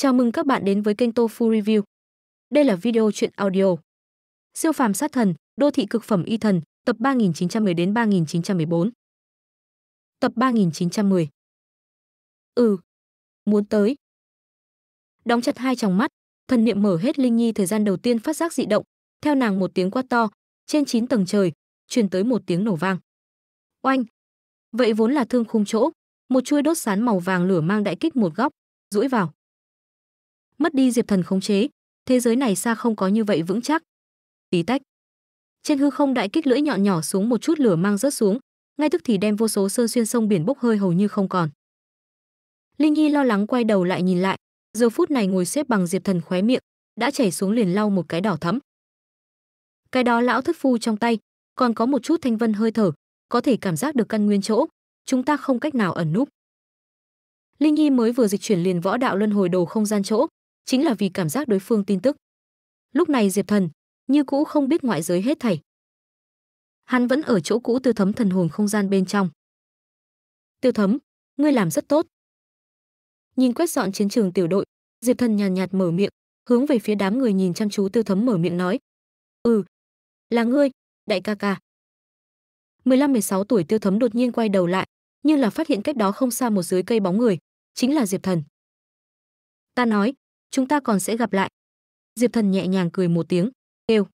Chào mừng các bạn đến với kênh Tofu Review. Đây là video truyện audio. Siêu phàm sát thần, đô thị cực phẩm y thần, tập 3910 đến 3914. Tập 3910. Ừ, muốn tới. Đóng chặt hai tròng mắt, thần niệm mở hết linh nhi thời gian đầu tiên phát giác dị động, theo nàng một tiếng quát to, trên 9 tầng trời truyền tới một tiếng nổ vang. Oanh! Vậy vốn là thương khung chỗ, một chuôi đốt sán màu vàng lửa mang đại kích một góc, rũi vào mất đi Diệp Thần khống chế, thế giới này xa không có như vậy vững chắc. Tí tách. Trên hư không đại kích lưỡi nhọn nhỏ xuống một chút lửa mang rớt xuống, ngay tức thì đem vô số sơn xuyên sông biển bốc hơi hầu như không còn. Linh Nhi lo lắng quay đầu lại nhìn lại, giờ phút này ngồi xếp bằng Diệp Thần khóe miệng, đã chảy xuống liền lau một cái đỏ thẫm. Cái đó lão thất phu trong tay, còn có một chút thanh vân hơi thở, có thể cảm giác được căn nguyên chỗ, chúng ta không cách nào ẩn núp. Linh Nhi mới vừa dịch chuyển liền võ đạo luân hồi đồ không gian chỗ, chính là vì cảm giác đối phương tin tức. Lúc này Diệp Thần như cũ không biết ngoại giới hết thảy. Hắn vẫn ở chỗ cũ tiêu thấm thần hồn không gian bên trong. Tiêu thấm, ngươi làm rất tốt. Nhìn quét dọn chiến trường tiểu đội, Diệp Thần nhàn nhạt, mở miệng, hướng về phía đám người nhìn chăm chú tiêu thấm mở miệng nói. Ừ, là ngươi, đại ca ca. 15-16 tuổi tiêu thấm đột nhiên quay đầu lại, nhưng là phát hiện cách đó không xa một dưới cây bóng người, chính là Diệp Thần. Ta nói, chúng ta còn sẽ gặp lại. Diệp Thần nhẹ nhàng cười một tiếng, kêu.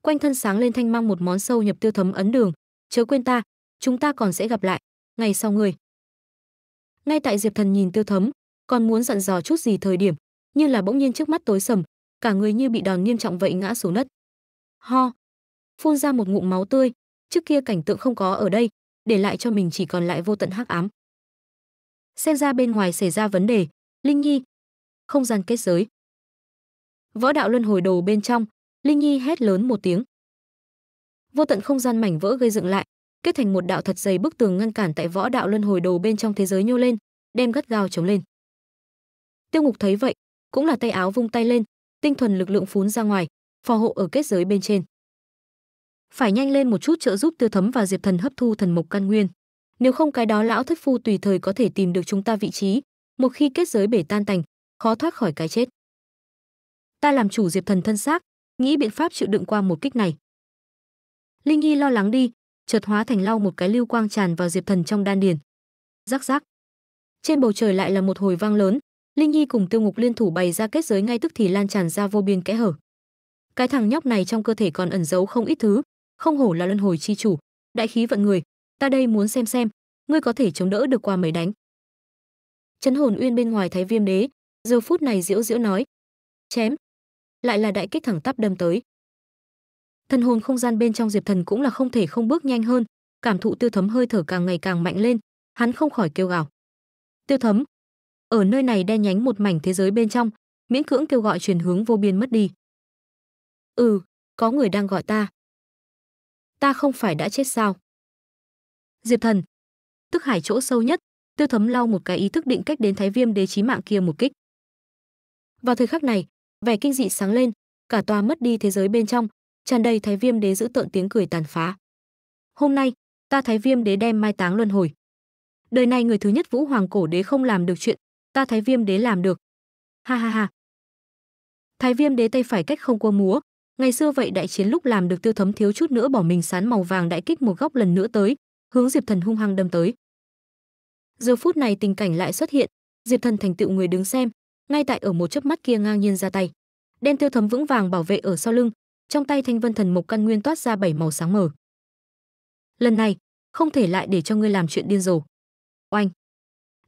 Quanh thân sáng lên thanh mang một món sâu nhập tiêu thấm ấn đường, chớ quên ta, chúng ta còn sẽ gặp lại, ngày sau người. Ngay tại Diệp Thần nhìn tiêu thấm, còn muốn dặn dò chút gì thời điểm, như là bỗng nhiên trước mắt tối sầm, cả người như bị đòn nghiêm trọng vậy ngã xuống đất. Ho, phun ra một ngụm máu tươi, trước kia cảnh tượng không có ở đây, để lại cho mình chỉ còn lại vô tận hắc ám. Xem ra bên ngoài xảy ra vấn đề, Linh Nhi, không gian kết giới. Võ đạo luân hồi đồ bên trong, Linh Nhi hét lớn một tiếng. Vô tận không gian mảnh vỡ gây dựng lại, kết thành một đạo thật dày bức tường ngăn cản tại võ đạo luân hồi đồ bên trong thế giới nhô lên, đem gắt gao chống lên. Tiêu Ngục thấy vậy, cũng là tay áo vung tay lên, tinh thuần lực lượng phún ra ngoài, phò hộ ở kết giới bên trên. Phải nhanh lên một chút trợ giúp Tiêu Thấm và Diệp Thần hấp thu thần mục căn nguyên, nếu không cái đó lão thất phu tùy thời có thể tìm được chúng ta vị trí, một khi kết giới bể tan tành, khó thoát khỏi cái chết. Ta làm chủ Diệp Thần thân xác, nghĩ biện pháp chịu đựng qua một kích này. Linh Nhi lo lắng đi, chợt hóa thành lau một cái lưu quang tràn vào Diệp Thần trong đan điền. Rắc rắc. Trên bầu trời lại là một hồi vang lớn, Linh Nhi cùng Tiêu Ngục liên thủ bày ra kết giới ngay tức thì lan tràn ra vô biên kẽ hở. Cái thằng nhóc này trong cơ thể còn ẩn giấu không ít thứ, không hổ là luân hồi chi chủ, đại khí vận người, ta đây muốn xem xem, ngươi có thể chống đỡ được qua mấy đánh. Chấn hồn uyên bên ngoài Thái Viêm Đế, Giờ phút này Diễu Diễu nói, chém, lại là đại kích thẳng tắp đâm tới. Thần hồn không gian bên trong Diệp Thần cũng là không thể không bước nhanh hơn, cảm thụ tiêu thấm hơi thở càng ngày càng mạnh lên, hắn không khỏi kêu gào. Tiêu thấm, ở nơi này đen nhánh một mảnh thế giới bên trong, miễn cưỡng kêu gọi truyền hướng vô biên mất đi. Ừ, có người đang gọi ta. Ta không phải đã chết sao? Diệp Thần, tức hải chỗ sâu nhất, Tiêu Thấm lau một cái ý thức định cách đến Thái Viêm Đế chí mạng kia một kích. Vào thời khắc này, vẻ kinh dị sáng lên, cả tòa mất đi thế giới bên trong, tràn đầy Thái Viêm Đế giữ tợn tiếng cười tàn phá. Hôm nay, ta Thái Viêm Đế đem mai táng luân hồi. Đời này người thứ nhất Vũ Hoàng cổ đế không làm được chuyện, ta Thái Viêm Đế làm được. Ha ha ha. Thái Viêm Đế tay phải cách không qua múa, ngày xưa vậy đại chiến lúc làm được tiêu thấm thiếu chút nữa bỏ mình sán màu vàng đại kích một góc lần nữa tới, hướng Diệp Thần hung hăng đâm tới. Giờ phút này tình cảnh lại xuất hiện, Diệp Thần thành tựu người đứng xem, ngay tại ở một chớp mắt kia ngang nhiên ra tay đen tiêu thấm vững vàng bảo vệ ở sau lưng trong tay thanh vân thần mục căn nguyên toát ra bảy màu sáng mờ lần này không thể lại để cho ngươi làm chuyện điên rồ oanh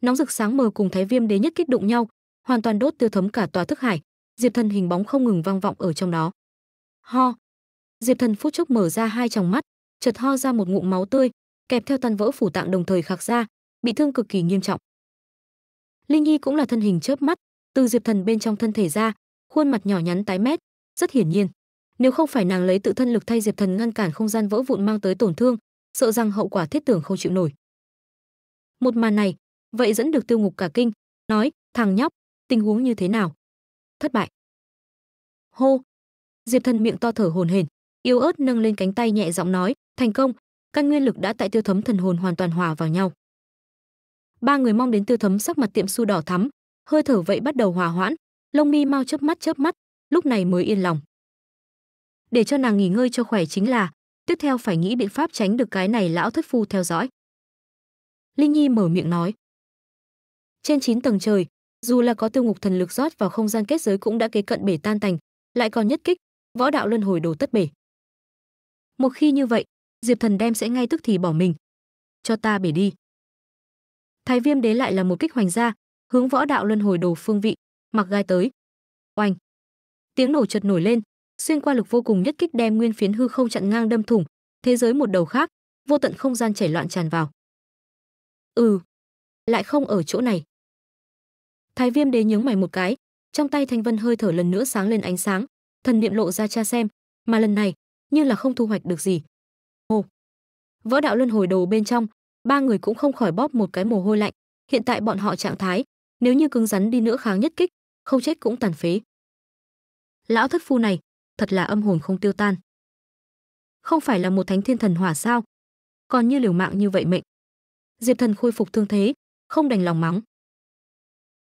nóng rực sáng mờ cùng thái viêm đế nhất kích đụng nhau hoàn toàn đốt tiêu thấm cả tòa thức hải diệp thần hình bóng không ngừng vang vọng ở trong đó ho diệp thần phút chốc mở ra hai tròng mắt chợt ho ra một ngụm máu tươi kẹp theo tan vỡ phủ tạng đồng thời khạc ra bị thương cực kỳ nghiêm trọng linh nhi cũng là thân hình chớp mắt từ diệp thần bên trong thân thể ra khuôn mặt nhỏ nhắn tái mét rất hiển nhiên nếu không phải nàng lấy tự thân lực thay diệp thần ngăn cản không gian vỡ vụn mang tới tổn thương sợ rằng hậu quả thiết tưởng không chịu nổi một màn này vậy dẫn được tiêu ngục cả kinh nói thằng nhóc tình huống như thế nào thất bại hô diệp thần miệng to thở hồn hển yếu ớt nâng lên cánh tay nhẹ giọng nói thành công căn nguyên lực đã tại tiêu thấm thần hồn hoàn toàn hòa vào nhau ba người mong đến tiêu thấm sắc mặt tiệm su đỏ thắm hơi thở vậy bắt đầu hòa hoãn, lông mi mau chớp mắt chớp mắt, lúc này mới yên lòng. Để cho nàng nghỉ ngơi cho khỏe chính là, tiếp theo phải nghĩ biện pháp tránh được cái này lão thất phu theo dõi. Linh Nhi mở miệng nói. Trên 9 tầng trời, dù là có tiêu ngục thần lực rót vào không gian kết giới cũng đã kế cận bể tan tành, lại còn nhất kích, võ đạo luân hồi đồ tất bể. Một khi như vậy, Diệp Thần đem sẽ ngay tức thì bỏ mình. Cho ta bể đi. Thái Viêm Đế lại là một kích hoành ra, hướng võ đạo luân hồi đồ phương vị, mặc gai tới. Oanh! Tiếng nổ chợt nổi lên, xuyên qua lực vô cùng nhất kích đem nguyên phiến hư không chặn ngang đâm thủng, thế giới một đầu khác, vô tận không gian chảy loạn tràn vào. Ừ, lại không ở chỗ này. Thái Viêm Đế nhướng mày một cái, trong tay Thanh Vân hơi thở lần nữa sáng lên ánh sáng, thần niệm lộ ra cha xem, mà lần này, như là không thu hoạch được gì. Ồ. Võ đạo luân hồi đồ bên trong, ba người cũng không khỏi bóp một cái mồ hôi lạnh, hiện tại bọn họ trạng thái nếu như cứng rắn đi nữa kháng nhất kích không chết cũng tàn phế lão thất phu này thật là âm hồn không tiêu tan không phải là một thánh thiên thần hỏa sao còn như liều mạng như vậy mệnh diệp thần khôi phục thương thế không đành lòng mắng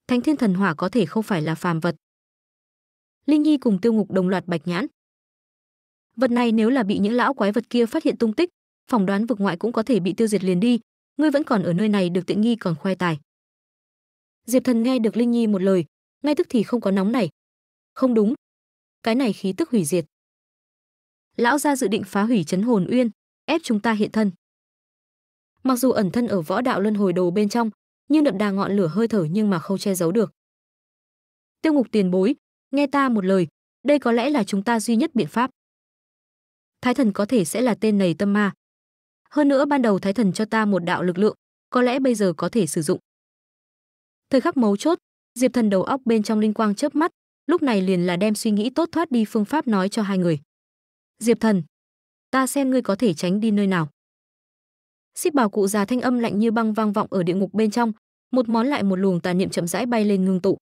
thánh thiên thần hỏa có thể không phải là phàm vật linh nhi cùng tiêu ngục đồng loạt bạch nhãn vật này nếu là bị những lão quái vật kia phát hiện tung tích phỏng đoán vực ngoại cũng có thể bị tiêu diệt liền đi ngươi vẫn còn ở nơi này được tiện nghi còn khoe tài Diệp Thần nghe được Linh Nhi một lời, ngay tức thì không có nóng này. Không đúng, cái này khí tức hủy diệt. Lão gia dự định phá hủy chấn hồn uyên, ép chúng ta hiện thân. Mặc dù ẩn thân ở võ đạo luân hồi đồ bên trong, nhưng đậm đà ngọn lửa hơi thở nhưng mà không che giấu được. Tiêu Ngục tiền bối, nghe ta một lời, đây có lẽ là chúng ta duy nhất biện pháp. Thái thần có thể sẽ là tên này tâm ma. Hơn nữa ban đầu Thái thần cho ta một đạo lực lượng, có lẽ bây giờ có thể sử dụng. Thời khắc mấu chốt, Diệp Thần đầu óc bên trong linh quang chớp mắt, lúc này liền là đem suy nghĩ tốt thoát đi phương pháp nói cho hai người. Diệp Thần, ta xem ngươi có thể tránh đi nơi nào. Xích bảo cụ già thanh âm lạnh như băng vang vọng ở địa ngục bên trong, một món lại một luồng tà niệm chậm rãi bay lên ngưng tụ.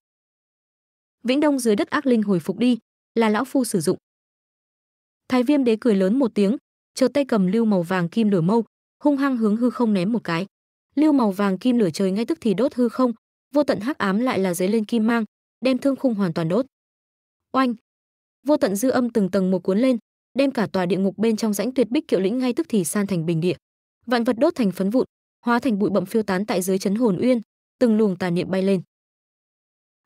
Vĩnh Đông dưới đất ác linh hồi phục đi, là lão phu sử dụng. Thái Viêm Đế cười lớn một tiếng, chợt tay cầm lưu màu vàng kim lửa mâu, hung hăng hướng hư không ném một cái. Lưu màu vàng kim lửa trời ngay tức thì đốt hư không, vô tận hắc ám lại là giấy lên kim mang, đem thương khung hoàn toàn đốt. Oanh! Vô tận dư âm từng tầng một cuốn lên, đem cả tòa địa ngục bên trong rãnh tuyệt bích kiệu lĩnh ngay tức thì san thành bình địa. Vạn vật đốt thành phấn vụn, hóa thành bụi bậm phiêu tán tại dưới chấn hồn uyên, từng luồng tà niệm bay lên.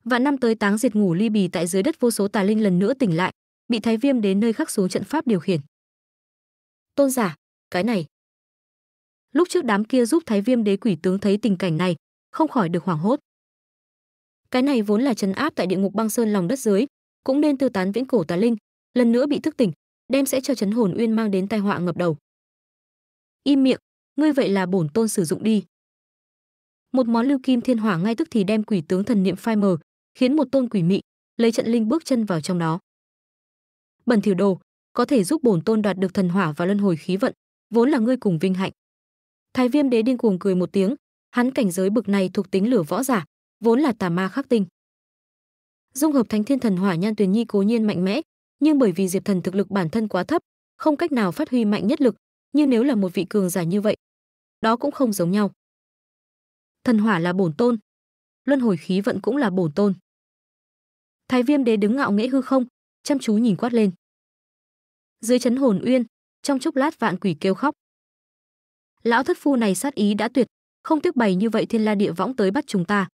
Vạn năm tới táng diệt ngủ ly bì tại dưới đất vô số tà linh lần nữa tỉnh lại, bị Thái Viêm đến nơi khắc xuống trận pháp điều khiển. Tôn giả, cái này. Lúc trước đám kia giúp Thái Viêm đế quỷ tướng thấy tình cảnh này, không khỏi được hoảng hốt cái này vốn là trấn áp tại địa ngục băng sơn lòng đất dưới cũng nên tư tán viễn cổ tà linh lần nữa bị thức tỉnh đem sẽ cho chấn hồn uyên mang đến tai họa ngập đầu im miệng ngươi vậy là bổn tôn sử dụng đi một món lưu kim thiên hỏa ngay tức thì đem quỷ tướng thần niệm phai mờ khiến một tôn quỷ mị lấy trận linh bước chân vào trong đó bẩn thiểu đồ có thể giúp bổn tôn đoạt được thần hỏa và luân hồi khí vận vốn là ngươi cùng vinh hạnh thái viêm đế điên cuồng cười một tiếng hắn cảnh giới bực này thuộc tính lửa võ giả vốn là tà ma khắc tinh dung hợp thánh thiên thần hỏa nhan tuyền nhi cố nhiên mạnh mẽ nhưng bởi vì diệp thần thực lực bản thân quá thấp không cách nào phát huy mạnh nhất lực như nếu là một vị cường giả như vậy đó cũng không giống nhau thần hỏa là bổn tôn luân hồi khí vận cũng là bổn tôn thái viêm đế đứng ngạo nghễ hư không chăm chú nhìn quát lên dưới chấn hồn uyên trong chốc lát vạn quỷ kêu khóc lão thất phu này sát ý đã tuyệt không tiếc bày như vậy thiên la địa võng tới bắt chúng ta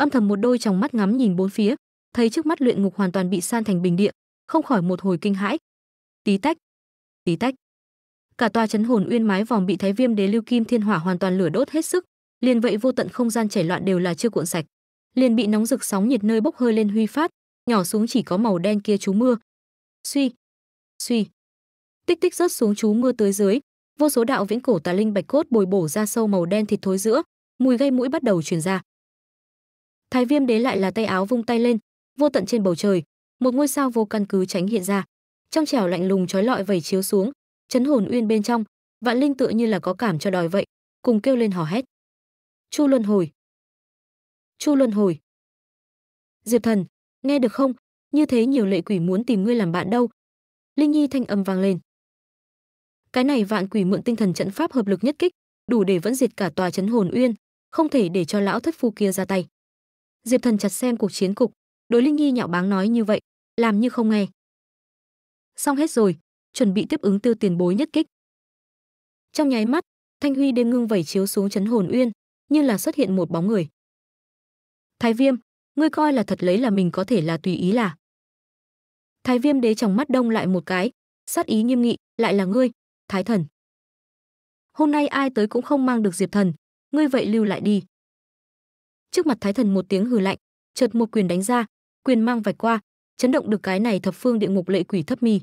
âm thầm một đôi tròng mắt ngắm nhìn bốn phía thấy trước mắt luyện ngục hoàn toàn bị san thành bình địa không khỏi một hồi kinh hãi tí tách tí tách cả tòa chấn hồn uyên mái vòng bị thái viêm đế lưu kim thiên hỏa hoàn toàn lửa đốt hết sức liền vậy vô tận không gian chảy loạn đều là chưa cuộn sạch liền bị nóng rực sóng nhiệt nơi bốc hơi lên huy phát nhỏ xuống chỉ có màu đen kia chú mưa suy suy tích tích rớt xuống chú mưa tới dưới vô số đạo viễn cổ tà linh bạch cốt bồi bổ ra sâu màu đen thịt thối giữa mùi gây mũi bắt đầu truyền ra Thái Viêm Đế lại là tay áo vung tay lên, vô tận trên bầu trời, một ngôi sao vô căn cứ tránh hiện ra. Trong trẻo lạnh lùng trói lọi vẩy chiếu xuống, chấn hồn uyên bên trong, vạn linh tựa như là có cảm cho đòi vậy, cùng kêu lên hò hét. Chu Luân Hồi. Chu Luân Hồi. Diệp Thần, nghe được không? Như thế nhiều lệ quỷ muốn tìm ngươi làm bạn đâu. Linh Nhi thanh âm vang lên. Cái này vạn quỷ mượn tinh thần trận pháp hợp lực nhất kích, đủ để vẫn diệt cả tòa chấn hồn uyên, không thể để cho lão thất phu kia ra tay. Diệp Thần chặt xem cuộc chiến cục, đối Linh Nhi nhạo báng nói như vậy, làm như không nghe. Xong hết rồi, chuẩn bị tiếp ứng Tiêu Tiền Bối nhất kích. Trong nháy mắt, Thanh Huy đêm ngưng vẩy chiếu xuống chấn hồn uyên, như là xuất hiện một bóng người. Thái Viêm, ngươi coi là thật lấy là mình có thể là tùy ý là. Thái Viêm đế trong mắt đông lại một cái, sát ý nghiêm nghị, lại là ngươi, Thái Thần. Hôm nay ai tới cũng không mang được Diệp Thần, ngươi vậy lưu lại đi trước mặt thái thần một tiếng hừ lạnh chợt một quyền đánh ra quyền mang vạch qua chấn động được cái này thập phương địa ngục lệ quỷ thấp mi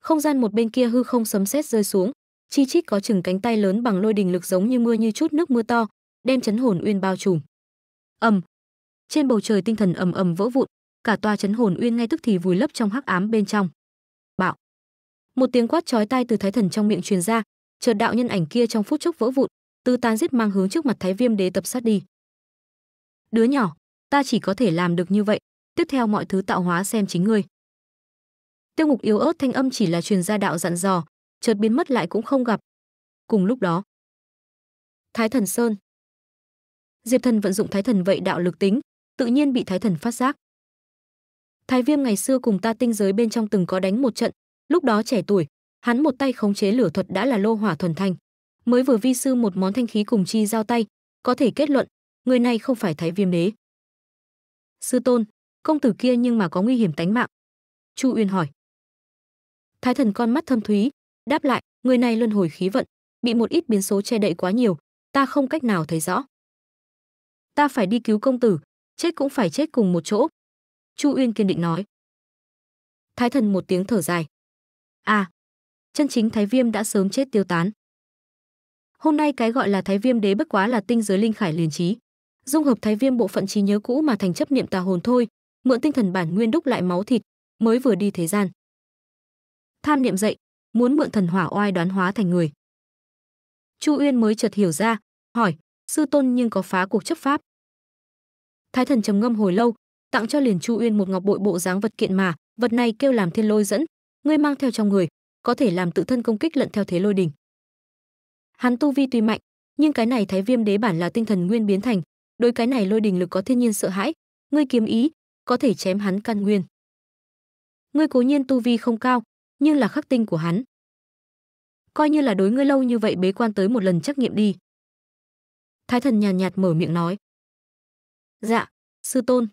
không gian một bên kia hư không sấm sét rơi xuống chi chít có chừng cánh tay lớn bằng lôi đình lực giống như mưa như chút nước mưa to đem chấn hồn uyên bao trùm ầm trên bầu trời tinh thần ầm ầm vỡ vụn cả tòa chấn hồn uyên ngay tức thì vùi lấp trong hắc ám bên trong bạo một tiếng quát chói tai từ thái thần trong miệng truyền ra chợt đạo nhân ảnh kia trong phút chốc vỡ vụn tư tan giết mang hướng trước mặt thái viêm đế tập sát đi Đứa nhỏ, ta chỉ có thể làm được như vậy, tiếp theo mọi thứ tạo hóa xem chính ngươi. Tiêu Ngục yếu ớt thanh âm chỉ là truyền gia đạo dặn dò, chợt biến mất lại cũng không gặp. Cùng lúc đó, Thái Thần Sơn. Diệp Thần vận dụng Thái Thần vậy đạo lực tính, tự nhiên bị Thái Thần phát giác. Thái Viêm ngày xưa cùng ta tinh giới bên trong từng có đánh một trận, lúc đó trẻ tuổi, hắn một tay khống chế lửa thuật đã là lô hỏa thuần thanh, mới vừa vi sư một món thanh khí cùng chi giao tay, có thể kết luận, người này không phải thái viêm đế sư tôn công tử kia nhưng mà có nguy hiểm tánh mạng chu uyên hỏi thái thần con mắt thâm thúy đáp lại người này luân hồi khí vận bị một ít biến số che đậy quá nhiều ta không cách nào thấy rõ ta phải đi cứu công tử chết cũng phải chết cùng một chỗ chu uyên kiên định nói thái thần một tiếng thở dài à chân chính thái viêm đã sớm chết tiêu tán hôm nay cái gọi là thái viêm đế bất quá là tinh giới linh khải liền trí dung hợp thái viêm bộ phận trí nhớ cũ mà thành chấp niệm tà hồn thôi, mượn tinh thần bản nguyên đúc lại máu thịt, mới vừa đi thế gian. Tham niệm dậy, muốn mượn thần hỏa oai đoán hóa thành người. Chu Uyên mới chợt hiểu ra, hỏi: "Sư tôn nhưng có phá cuộc chấp pháp?" Thái thần trầm ngâm hồi lâu, tặng cho liền Chu Uyên một ngọc bội bộ dáng vật kiện mà, vật này kêu làm thiên lôi dẫn, ngươi mang theo trong người, có thể làm tự thân công kích lẫn theo thế lôi đỉnh. Hắn tu vi tuy mạnh, nhưng cái này Thái Viêm Đế bản là tinh thần nguyên biến thành, đối cái này lôi đình lực có thiên nhiên sợ hãi ngươi kiếm ý có thể chém hắn căn nguyên ngươi cố nhiên tu vi không cao nhưng là khắc tinh của hắn coi như là đối ngươi lâu như vậy bế quan tới một lần trắc nghiệm đi thái thần nhàn nhạt, nhạt mở miệng nói dạ sư tôn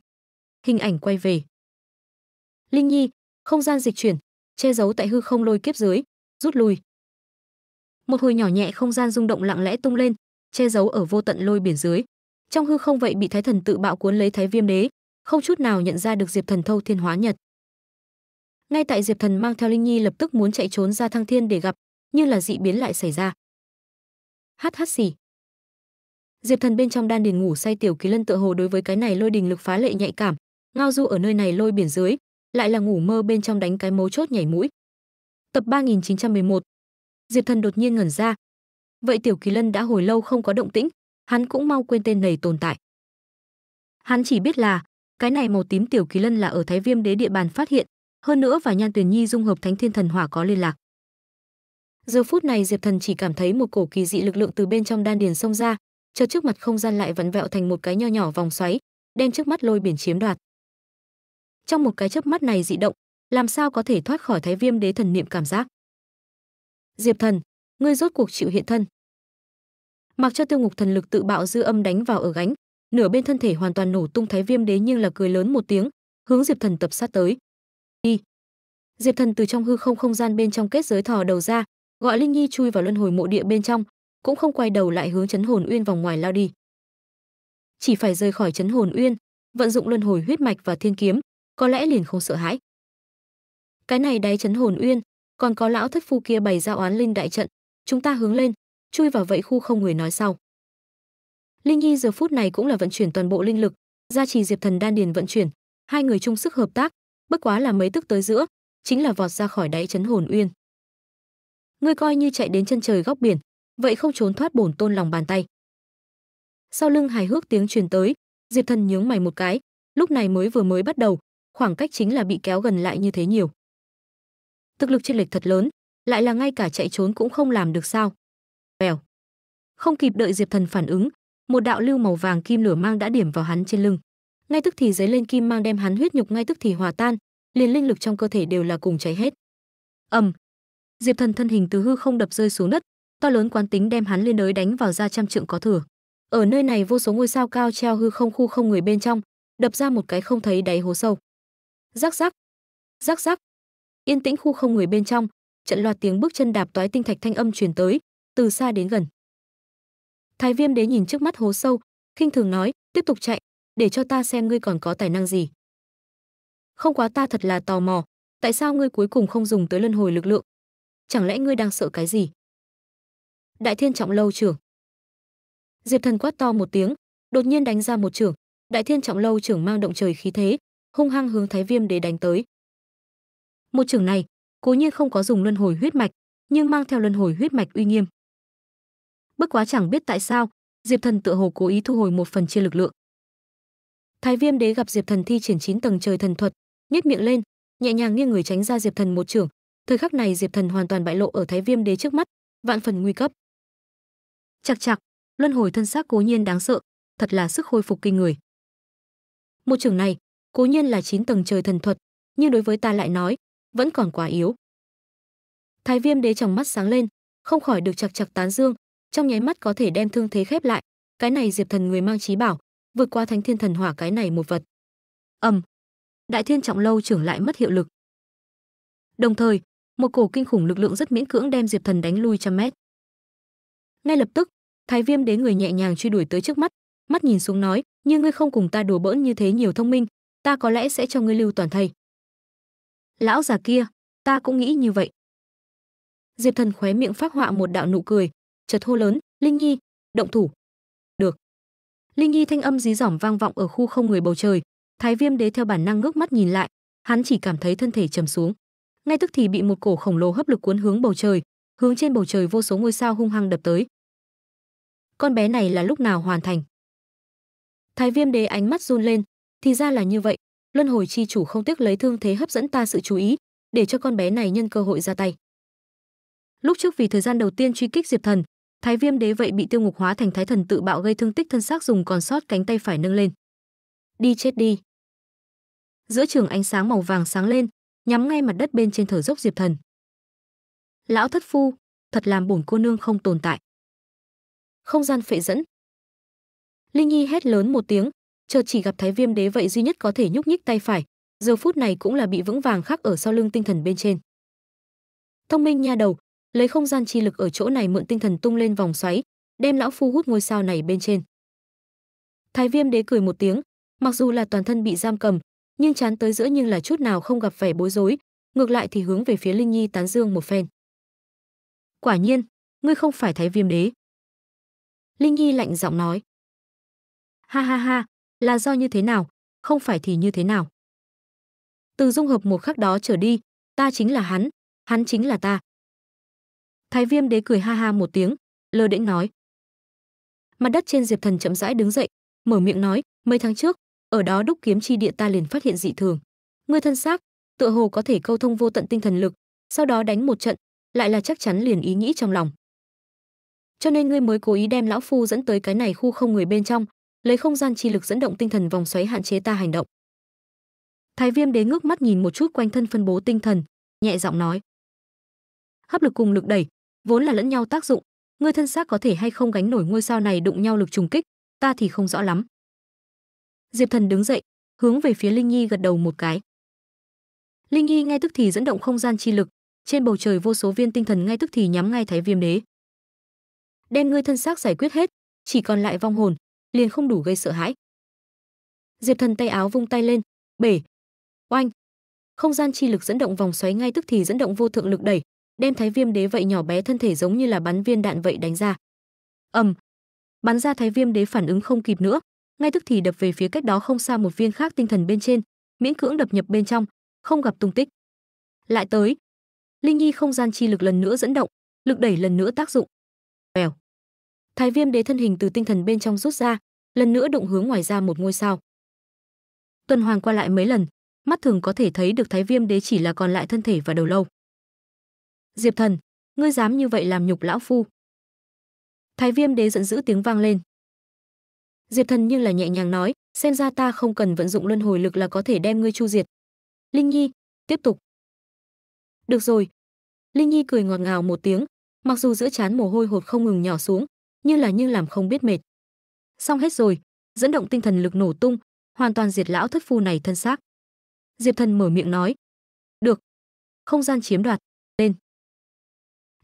hình ảnh quay về linh nhi không gian dịch chuyển che giấu tại hư không lôi kiếp dưới rút lui một hồi nhỏ nhẹ không gian rung động lặng lẽ tung lên che giấu ở vô tận lôi biển dưới trong hư không vậy bị thái thần tự bạo cuốn lấy thái viêm đế không chút nào nhận ra được diệp thần thâu thiên hóa nhật ngay tại diệp thần mang theo linh nhi lập tức muốn chạy trốn ra thăng thiên để gặp như là dị biến lại xảy ra hát hát xì diệp thần bên trong đan điền ngủ say tiểu ký lân tựa hồ đối với cái này lôi đình lực phá lệ nhạy cảm ngao du ở nơi này lôi biển dưới lại là ngủ mơ bên trong đánh cái mấu chốt nhảy mũi tập 3911 diệp thần đột nhiên ngẩn ra vậy tiểu kỳ lân đã hồi lâu không có động tĩnh hắn cũng mau quên tên này tồn tại. Hắn chỉ biết là, cái này màu tím tiểu kỳ lân là ở Thái Viêm Đế địa bàn phát hiện, hơn nữa và Nhan Tuyền Nhi dung hợp Thánh Thiên Thần Hỏa có liên lạc. Giờ phút này Diệp Thần chỉ cảm thấy một cổ kỳ dị lực lượng từ bên trong đan điền xông ra, cho trước mặt không gian lại vặn vẹo thành một cái nho nhỏ vòng xoáy, đem trước mắt lôi biển chiếm đoạt. Trong một cái chớp mắt này dị động, làm sao có thể thoát khỏi Thái Viêm Đế thần niệm cảm giác. Diệp Thần, ngươi rốt cuộc chịu hiện thân mặc cho tiêu ngục thần lực tự bạo dư âm đánh vào ở gánh nửa bên thân thể hoàn toàn nổ tung thái viêm đế nhưng là cười lớn một tiếng hướng diệp thần tập sát tới đi diệp thần từ trong hư không không gian bên trong kết giới thò đầu ra gọi linh nhi chui vào luân hồi mộ địa bên trong cũng không quay đầu lại hướng chấn hồn uyên vòng ngoài lao đi chỉ phải rời khỏi chấn hồn uyên vận dụng luân hồi huyết mạch và thiên kiếm có lẽ liền không sợ hãi cái này đáy chấn hồn uyên còn có lão thất phu kia bày ra oán linh đại trận chúng ta hướng lên chui vào vậy khu không người nói sau. Linh Nhi giờ phút này cũng là vận chuyển toàn bộ linh lực, gia trì Diệp Thần đan điền vận chuyển, hai người chung sức hợp tác, bất quá là mấy tức tới giữa, chính là vọt ra khỏi đáy chấn hồn uyên. người coi như chạy đến chân trời góc biển, vậy không trốn thoát bổn tôn lòng bàn tay. Sau lưng hài hước tiếng truyền tới, Diệp Thần nhướng mày một cái, lúc này mới vừa mới bắt đầu, khoảng cách chính là bị kéo gần lại như thế nhiều. Thực lực chênh lệch thật lớn, lại là ngay cả chạy trốn cũng không làm được sao? Bèo. Không kịp đợi Diệp Thần phản ứng, một đạo lưu màu vàng kim lửa mang đã điểm vào hắn trên lưng. Ngay tức thì giấy lên kim mang đem hắn huyết nhục ngay tức thì hòa tan, liền linh lực trong cơ thể đều là cùng cháy hết. Ầm. Diệp Thần thân hình từ hư không đập rơi xuống đất, to lớn quán tính đem hắn lên đới đánh vào ra trăm trượng có thừa. Ở nơi này vô số ngôi sao cao treo hư không khu không người bên trong, đập ra một cái không thấy đáy hố sâu. Rắc rắc, rắc rắc. Yên tĩnh khu không người bên trong, trận loạt tiếng bước chân đạp toái tinh thạch thanh âm truyền tới, từ xa đến gần. Thái Viêm đế nhìn trước mắt hố sâu, khinh thường nói, tiếp tục chạy, để cho ta xem ngươi còn có tài năng gì. Không quá ta thật là tò mò, tại sao ngươi cuối cùng không dùng tới luân hồi lực lượng? Chẳng lẽ ngươi đang sợ cái gì? Đại Thiên Trọng Lâu trưởng. Diệp Thần quát to một tiếng, đột nhiên đánh ra một trưởng, Đại Thiên Trọng Lâu trưởng mang động trời khí thế, hung hăng hướng Thái Viêm đế đánh tới. Một trưởng này, cố nhiên không có dùng luân hồi huyết mạch, nhưng mang theo luân hồi huyết mạch uy nghiêm bất quá chẳng biết tại sao diệp thần tựa hồ cố ý thu hồi một phần chia lực lượng thái viêm đế gặp diệp thần thi triển chín tầng trời thần thuật nhếch miệng lên nhẹ nhàng nghiêng người tránh ra diệp thần một trưởng thời khắc này diệp thần hoàn toàn bại lộ ở thái viêm đế trước mắt vạn phần nguy cấp chặt chặt luân hồi thân xác cố nhiên đáng sợ thật là sức khôi phục kinh người một trưởng này cố nhiên là chín tầng trời thần thuật nhưng đối với ta lại nói vẫn còn quá yếu thái viêm đế trong mắt sáng lên không khỏi được chặt chặt tán dương trong nháy mắt có thể đem thương thế khép lại cái này diệp thần người mang trí bảo vượt qua thánh thiên thần hỏa cái này một vật ầm đại thiên trọng lâu trưởng lại mất hiệu lực đồng thời một cổ kinh khủng lực lượng rất miễn cưỡng đem diệp thần đánh lui trăm mét ngay lập tức thái viêm đến người nhẹ nhàng truy đuổi tới trước mắt mắt nhìn xuống nói như ngươi không cùng ta đùa bỡn như thế nhiều thông minh ta có lẽ sẽ cho ngươi lưu toàn thây lão già kia ta cũng nghĩ như vậy diệp thần khóe miệng phát họa một đạo nụ cười chợt hô lớn linh nhi động thủ được linh nhi thanh âm dí dỏm vang vọng ở khu không người bầu trời thái viêm đế theo bản năng ngước mắt nhìn lại hắn chỉ cảm thấy thân thể trầm xuống ngay tức thì bị một cổ khổng lồ hấp lực cuốn hướng bầu trời hướng trên bầu trời vô số ngôi sao hung hăng đập tới con bé này là lúc nào hoàn thành thái viêm đế ánh mắt run lên thì ra là như vậy luân hồi chi chủ không tiếc lấy thương thế hấp dẫn ta sự chú ý để cho con bé này nhân cơ hội ra tay lúc trước vì thời gian đầu tiên truy kích diệp thần Thái Viêm Đế vậy bị Tiêu Ngục hóa thành Thái Thần tự bạo gây thương tích thân xác dùng còn sót cánh tay phải nâng lên. Đi chết đi. Giữa trường ánh sáng màu vàng sáng lên, nhắm ngay mặt đất bên trên thở dốc Diệp Thần. Lão thất phu, thật làm bổn cô nương không tồn tại. Không gian phệ dẫn. Linh Nhi hét lớn một tiếng, chờ chỉ gặp Thái Viêm Đế vậy duy nhất có thể nhúc nhích tay phải, giờ phút này cũng là bị vững vàng khắc ở sau lưng tinh thần bên trên. Thông minh nha đầu, lấy không gian chi lực ở chỗ này mượn tinh thần tung lên vòng xoáy, đem lão phu hút ngôi sao này bên trên. Thái Viêm đế cười một tiếng, mặc dù là toàn thân bị giam cầm, nhưng chán tới giữa nhưng là chút nào không gặp vẻ bối rối, ngược lại thì hướng về phía Linh Nhi tán dương một phen. Quả nhiên, ngươi không phải Thái Viêm đế. Linh Nhi lạnh giọng nói. Ha ha ha, là do như thế nào, không phải thì như thế nào. Từ dung hợp một khắc đó trở đi, ta chính là hắn, hắn chính là ta, Thái Viêm Đế cười ha ha một tiếng, lơ đễnh nói. Mặt đất trên Diệp Thần chậm rãi đứng dậy, mở miệng nói, mấy tháng trước, ở đó đúc kiếm chi địa ta liền phát hiện dị thường. Ngươi thân xác, tựa hồ có thể câu thông vô tận tinh thần lực, sau đó đánh một trận, lại là chắc chắn liền ý nghĩ trong lòng. Cho nên ngươi mới cố ý đem lão phu dẫn tới cái này khu không người bên trong, lấy không gian chi lực dẫn động tinh thần vòng xoáy hạn chế ta hành động. Thái Viêm Đế ngước mắt nhìn một chút quanh thân phân bố tinh thần, nhẹ giọng nói: "Hấp lực cùng lực đẩy, vốn là lẫn nhau tác dụng ngươi thân xác có thể hay không gánh nổi ngôi sao này đụng nhau lực trùng kích ta thì không rõ lắm diệp thần đứng dậy hướng về phía linh nhi gật đầu một cái linh nhi ngay tức thì dẫn động không gian chi lực trên bầu trời vô số viên tinh thần ngay tức thì nhắm ngay thái viêm đế đem ngươi thân xác giải quyết hết chỉ còn lại vong hồn liền không đủ gây sợ hãi diệp thần tay áo vung tay lên bể oanh không gian chi lực dẫn động vòng xoáy ngay tức thì dẫn động vô thượng lực đẩy đem thái viêm đế vậy nhỏ bé thân thể giống như là bắn viên đạn vậy đánh ra ầm bắn ra thái viêm đế phản ứng không kịp nữa ngay tức thì đập về phía cách đó không xa một viên khác tinh thần bên trên miễn cưỡng đập nhập bên trong không gặp tung tích lại tới linh nhi không gian chi lực lần nữa dẫn động lực đẩy lần nữa tác dụng bèo thái viêm đế thân hình từ tinh thần bên trong rút ra lần nữa đụng hướng ngoài ra một ngôi sao tuần hoàn qua lại mấy lần mắt thường có thể thấy được thái viêm đế chỉ là còn lại thân thể và đầu lâu Diệp Thần, ngươi dám như vậy làm nhục lão phu. Thái Viêm Đế giận dữ tiếng vang lên. Diệp Thần như là nhẹ nhàng nói, xem ra ta không cần vận dụng luân hồi lực là có thể đem ngươi chu diệt. Linh Nhi, tiếp tục. Được rồi. Linh Nhi cười ngọt ngào một tiếng, mặc dù giữa chán mồ hôi hột không ngừng nhỏ xuống, nhưng là như làm không biết mệt. Xong hết rồi, dẫn động tinh thần lực nổ tung, hoàn toàn diệt lão thất phu này thân xác. Diệp Thần mở miệng nói, "Được, không gian chiếm đoạt, lên."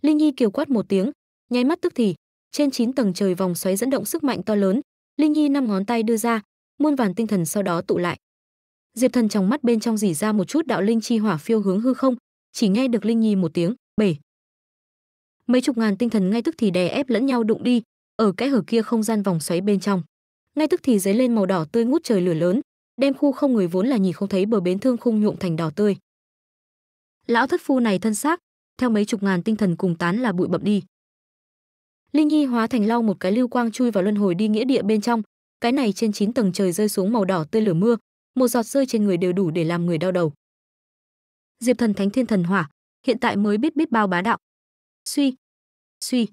Linh Nhi kiều quát một tiếng, nháy mắt tức thì, trên 9 tầng trời vòng xoáy dẫn động sức mạnh to lớn, Linh Nhi năm ngón tay đưa ra, muôn vàn tinh thần sau đó tụ lại. Diệp Thần trong mắt bên trong rỉ ra một chút đạo linh chi hỏa phiêu hướng hư không, chỉ nghe được Linh Nhi một tiếng, bể. Mấy chục ngàn tinh thần ngay tức thì đè ép lẫn nhau đụng đi, ở cái hở kia không gian vòng xoáy bên trong. Ngay tức thì giấy lên màu đỏ tươi ngút trời lửa lớn, đem khu không người vốn là nhìn không thấy bờ bến thương khung nhuộm thành đỏ tươi. Lão thất phu này thân xác, theo mấy chục ngàn tinh thần cùng tán là bụi bậm đi. Linh Nhi hóa thành lau một cái lưu quang chui vào luân hồi đi nghĩa địa bên trong, cái này trên 9 tầng trời rơi xuống màu đỏ tươi lửa mưa, một giọt rơi trên người đều đủ để làm người đau đầu. Diệp Thần Thánh Thiên Thần Hỏa, hiện tại mới biết biết bao bá đạo. Suy, suy.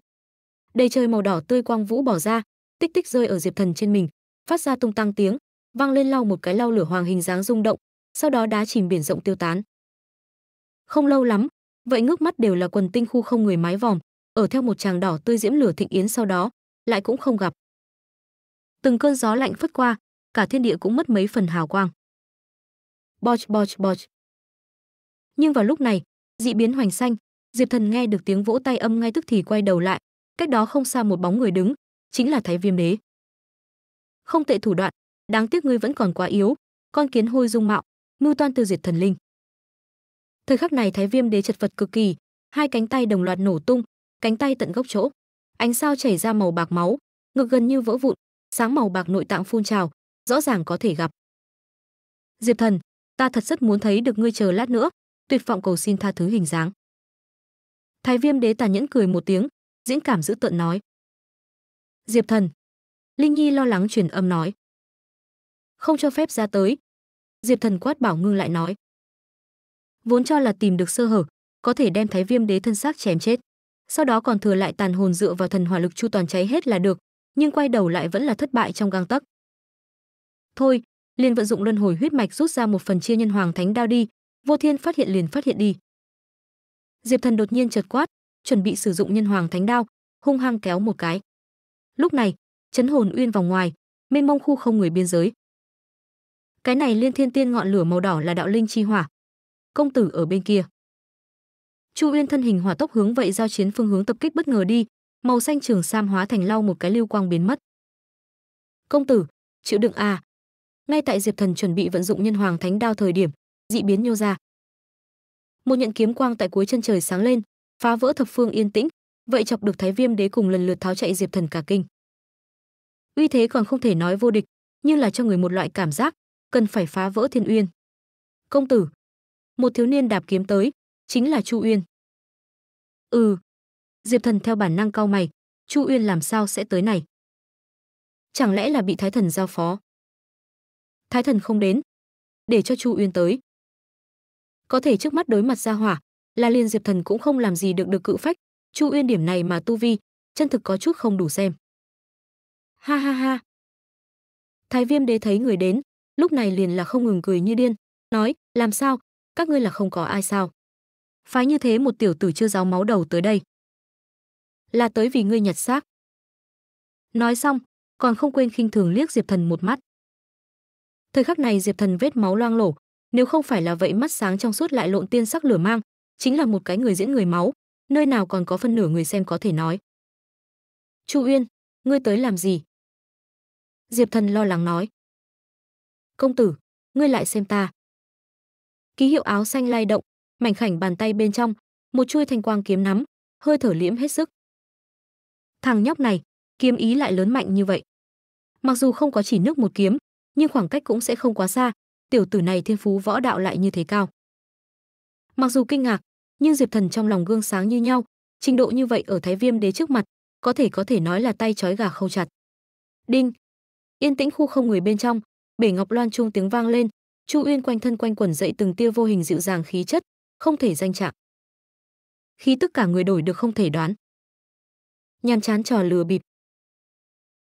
Đầy trời màu đỏ tươi quang vũ bỏ ra, tích tích rơi ở Diệp Thần trên mình, phát ra tung tăng tiếng, vang lên lau một cái lau lửa hoàng hình dáng rung động, sau đó đá chìm biển rộng tiêu tán. Không lâu lắm, vậy ngước mắt đều là quần tinh khu không người mái vòm ở theo một chàng đỏ tươi diễm lửa thịnh yến sau đó lại cũng không gặp từng cơn gió lạnh phất qua cả thiên địa cũng mất mấy phần hào quang boch boch boch nhưng vào lúc này dị biến hoành xanh diệp thần nghe được tiếng vỗ tay âm ngay tức thì quay đầu lại cách đó không xa một bóng người đứng chính là thái viêm đế không tệ thủ đoạn đáng tiếc ngươi vẫn còn quá yếu con kiến hôi dung mạo mưu toan tiêu diệt thần linh Thời khắc này Thái Viêm Đế chật vật cực kỳ, hai cánh tay đồng loạt nổ tung, cánh tay tận gốc chỗ. Ánh sao chảy ra màu bạc máu, ngực gần như vỡ vụn, sáng màu bạc nội tạng phun trào, rõ ràng có thể gặp. Diệp Thần, ta thật rất muốn thấy được ngươi chờ lát nữa, tuyệt vọng cầu xin tha thứ hình dáng. Thái Viêm Đế tàn nhẫn cười một tiếng, diễn cảm giữ tợn nói: "Diệp Thần." Linh Nhi lo lắng truyền âm nói: "Không cho phép ra tới." Diệp Thần quát bảo ngưng lại nói: vốn cho là tìm được sơ hở, có thể đem Thái Viêm Đế thân xác chém chết. Sau đó còn thừa lại tàn hồn dựa vào thần hỏa lực chu toàn cháy hết là được, nhưng quay đầu lại vẫn là thất bại trong gang tấc. Thôi, liền vận dụng luân hồi huyết mạch rút ra một phần chia nhân hoàng thánh đao đi, Vô Thiên phát hiện liền phát hiện đi. Diệp Thần đột nhiên chợt quát, chuẩn bị sử dụng nhân hoàng thánh đao, hung hăng kéo một cái. Lúc này, chấn hồn uyên vòng ngoài, mênh mông khu không người biên giới. Cái này liên thiên tiên ngọn lửa màu đỏ là đạo linh chi hỏa, công tử ở bên kia. Chu Uyên thân hình hỏa tốc hướng vậy giao chiến phương hướng tập kích bất ngờ đi, màu xanh trường sam hóa thành lau một cái lưu quang biến mất. Công tử, chịu đựng à? Ngay tại Diệp Thần chuẩn bị vận dụng Nhân Hoàng Thánh Đao thời điểm, dị biến nhô ra. Một nhận kiếm quang tại cuối chân trời sáng lên, phá vỡ thập phương yên tĩnh, vậy chọc được Thái Viêm Đế cùng lần lượt tháo chạy Diệp Thần cả kinh. Uy thế còn không thể nói vô địch, nhưng là cho người một loại cảm giác cần phải phá vỡ thiên uyên. Công tử, một thiếu niên đạp kiếm tới, chính là Chu Uyên. Ừ. Diệp Thần theo bản năng cao mày, Chu Uyên làm sao sẽ tới này? Chẳng lẽ là bị Thái Thần giao phó? Thái Thần không đến, để cho Chu Uyên tới. Có thể trước mắt đối mặt ra hỏa, là liên Diệp Thần cũng không làm gì được được cự phách, Chu Uyên điểm này mà tu vi, chân thực có chút không đủ xem. Ha ha ha. Thái Viêm Đế thấy người đến, lúc này liền là không ngừng cười như điên, nói, làm sao, các ngươi là không có ai sao? Phái như thế một tiểu tử chưa giáo máu đầu tới đây. Là tới vì ngươi nhặt xác. Nói xong, còn không quên khinh thường liếc Diệp Thần một mắt. Thời khắc này Diệp Thần vết máu loang lổ, nếu không phải là vậy mắt sáng trong suốt lại lộn tiên sắc lửa mang, chính là một cái người diễn người máu, nơi nào còn có phân nửa người xem có thể nói. Chu Uyên, ngươi tới làm gì? Diệp Thần lo lắng nói. Công tử, ngươi lại xem ta ký hiệu áo xanh lay động, mảnh khảnh bàn tay bên trong, một chuôi thanh quang kiếm nắm, hơi thở liễm hết sức. Thằng nhóc này, kiếm ý lại lớn mạnh như vậy. Mặc dù không có chỉ nước một kiếm, nhưng khoảng cách cũng sẽ không quá xa, tiểu tử này thiên phú võ đạo lại như thế cao. Mặc dù kinh ngạc, nhưng Diệp Thần trong lòng gương sáng như nhau, trình độ như vậy ở Thái Viêm đế trước mặt, có thể có thể nói là tay trói gà không chặt. Đinh. Yên tĩnh khu không người bên trong, bể ngọc loan chuông tiếng vang lên, Chu Uyên quanh thân quanh quẩn dậy từng tia vô hình dịu dàng khí chất, không thể danh trạng. Khi tất cả người đổi được không thể đoán. Nhàm chán trò lừa bịp.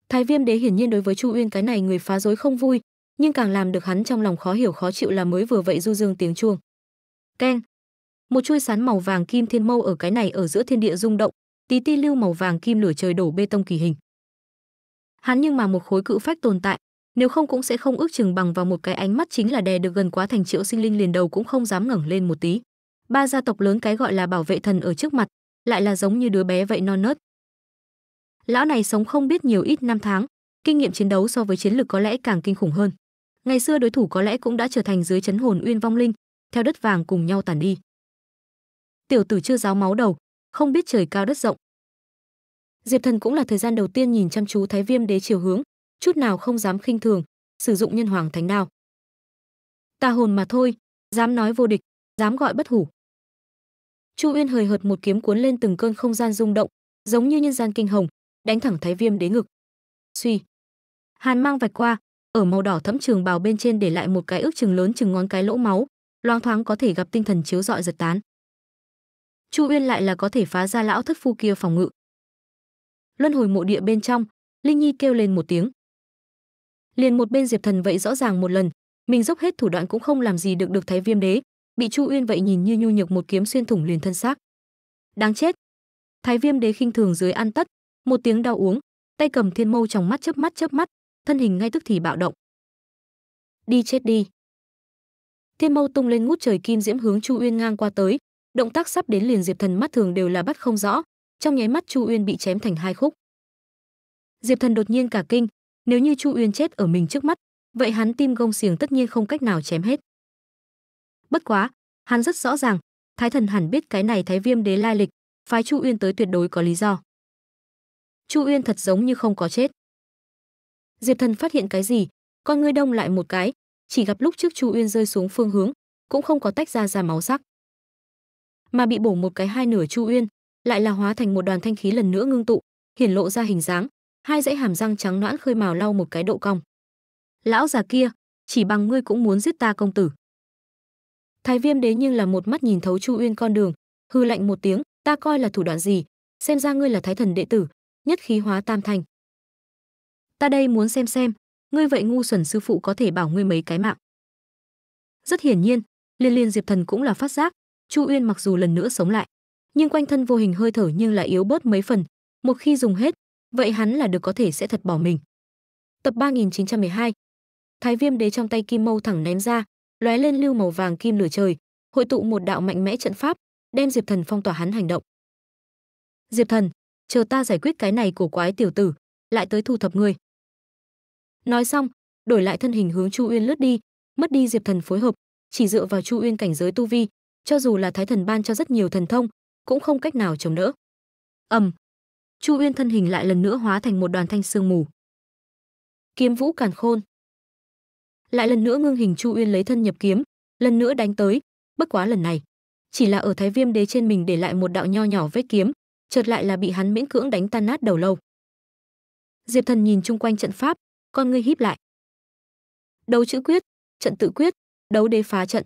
Thái Viêm Đế hiển nhiên đối với Chu Uyên cái này người phá rối không vui, nhưng càng làm được hắn trong lòng khó hiểu khó chịu là mới vừa vậy du dương tiếng chuông. Keng. Một chuôi sán màu vàng kim thiên mâu ở cái này ở giữa thiên địa rung động, tí ti lưu màu vàng kim lửa trời đổ bê tông kỳ hình. Hắn nhưng mà một khối cự phách tồn tại, nếu không cũng sẽ không ước chừng bằng vào một cái ánh mắt chính là đè được gần quá thành triệu sinh linh liền đầu cũng không dám ngẩng lên một tí ba gia tộc lớn cái gọi là bảo vệ thần ở trước mặt lại là giống như đứa bé vậy non nớt lão này sống không biết nhiều ít năm tháng kinh nghiệm chiến đấu so với chiến lược có lẽ càng kinh khủng hơn ngày xưa đối thủ có lẽ cũng đã trở thành dưới chấn hồn uyên vong linh theo đất vàng cùng nhau tàn đi tiểu tử chưa giáo máu đầu không biết trời cao đất rộng diệp thần cũng là thời gian đầu tiên nhìn chăm chú thái viêm đế chiều hướng chút nào không dám khinh thường, sử dụng nhân hoàng thánh đao. Ta hồn mà thôi, dám nói vô địch, dám gọi bất hủ. Chu Uyên hời hợt một kiếm cuốn lên từng cơn không gian rung động, giống như nhân gian kinh hồng, đánh thẳng Thái Viêm đến ngực. Suy. Hàn mang vạch qua, ở màu đỏ thẫm trường bào bên trên để lại một cái ước chừng lớn chừng ngón cái lỗ máu, loang thoáng có thể gặp tinh thần chiếu rọi giật tán. Chu Uyên lại là có thể phá ra lão thất phu kia phòng ngự. Luân hồi mộ địa bên trong, Linh Nhi kêu lên một tiếng liền một bên diệp thần vậy rõ ràng một lần mình dốc hết thủ đoạn cũng không làm gì được được thái viêm đế bị chu uyên vậy nhìn như nhu nhược một kiếm xuyên thủng liền thân xác đáng chết thái viêm đế khinh thường dưới ăn tất một tiếng đau uống tay cầm thiên mâu trong mắt chớp mắt chớp mắt thân hình ngay tức thì bạo động đi chết đi thiên mâu tung lên ngút trời kim diễm hướng chu uyên ngang qua tới động tác sắp đến liền diệp thần mắt thường đều là bắt không rõ trong nháy mắt chu uyên bị chém thành hai khúc diệp thần đột nhiên cả kinh nếu như Chu Uyên chết ở mình trước mắt, vậy hắn tim gông xiềng tất nhiên không cách nào chém hết. Bất quá, hắn rất rõ ràng, Thái Thần hẳn biết cái này Thái Viêm Đế lai lịch, phái Chu Uyên tới tuyệt đối có lý do. Chu Uyên thật giống như không có chết. Diệp Thần phát hiện cái gì, con ngươi đông lại một cái, chỉ gặp lúc trước Chu Uyên rơi xuống phương hướng, cũng không có tách ra ra máu sắc, mà bị bổ một cái hai nửa Chu Uyên, lại là hóa thành một đoàn thanh khí lần nữa ngưng tụ, hiển lộ ra hình dáng, hai dãy hàm răng trắng noãn khơi màu lau một cái độ cong. Lão già kia, chỉ bằng ngươi cũng muốn giết ta công tử. Thái Viêm đế nhưng là một mắt nhìn thấu Chu Uyên con đường, hư lạnh một tiếng, ta coi là thủ đoạn gì, xem ra ngươi là Thái thần đệ tử, nhất khí hóa tam thành. Ta đây muốn xem xem, ngươi vậy ngu xuẩn sư phụ có thể bảo ngươi mấy cái mạng. Rất hiển nhiên, liên liên Diệp Thần cũng là phát giác, Chu Uyên mặc dù lần nữa sống lại, nhưng quanh thân vô hình hơi thở nhưng là yếu bớt mấy phần, một khi dùng hết, vậy hắn là được có thể sẽ thật bỏ mình. Tập 3912 Thái viêm đế trong tay kim mâu thẳng ném ra, lóe lên lưu màu vàng kim lửa trời, hội tụ một đạo mạnh mẽ trận pháp, đem Diệp Thần phong tỏa hắn hành động. Diệp Thần, chờ ta giải quyết cái này của quái tiểu tử, lại tới thu thập ngươi. Nói xong, đổi lại thân hình hướng Chu Uyên lướt đi, mất đi Diệp Thần phối hợp, chỉ dựa vào Chu Uyên cảnh giới tu vi, cho dù là Thái Thần ban cho rất nhiều thần thông, cũng không cách nào chống đỡ. Ầm, Chu Uyên thân hình lại lần nữa hóa thành một đoàn thanh sương mù. Kiếm vũ càn khôn. Lại lần nữa ngưng hình Chu Uyên lấy thân nhập kiếm, lần nữa đánh tới, bất quá lần này, chỉ là ở Thái Viêm Đế trên mình để lại một đạo nho nhỏ vết kiếm, chợt lại là bị hắn miễn cưỡng đánh tan nát đầu lâu. Diệp Thần nhìn chung quanh trận pháp, con ngươi híp lại. Đấu chữ quyết, trận tự quyết, đấu đế phá trận.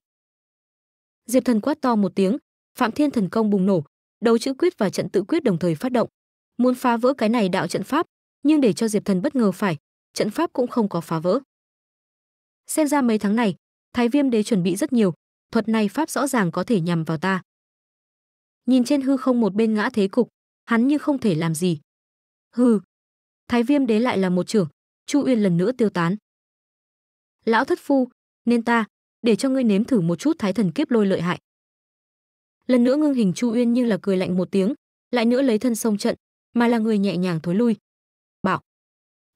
Diệp Thần quát to một tiếng, Phạm Thiên thần công bùng nổ, đấu chữ quyết và trận tự quyết đồng thời phát động muốn phá vỡ cái này đạo trận pháp nhưng để cho diệp thần bất ngờ phải trận pháp cũng không có phá vỡ xem ra mấy tháng này thái viêm đế chuẩn bị rất nhiều thuật này pháp rõ ràng có thể nhằm vào ta nhìn trên hư không một bên ngã thế cục hắn như không thể làm gì hừ thái viêm đế lại là một trưởng chu uyên lần nữa tiêu tán lão thất phu nên ta để cho ngươi nếm thử một chút thái thần kiếp lôi lợi hại lần nữa ngưng hình chu uyên như là cười lạnh một tiếng lại nữa lấy thân sông trận mà là người nhẹ nhàng thối lui. Bảo.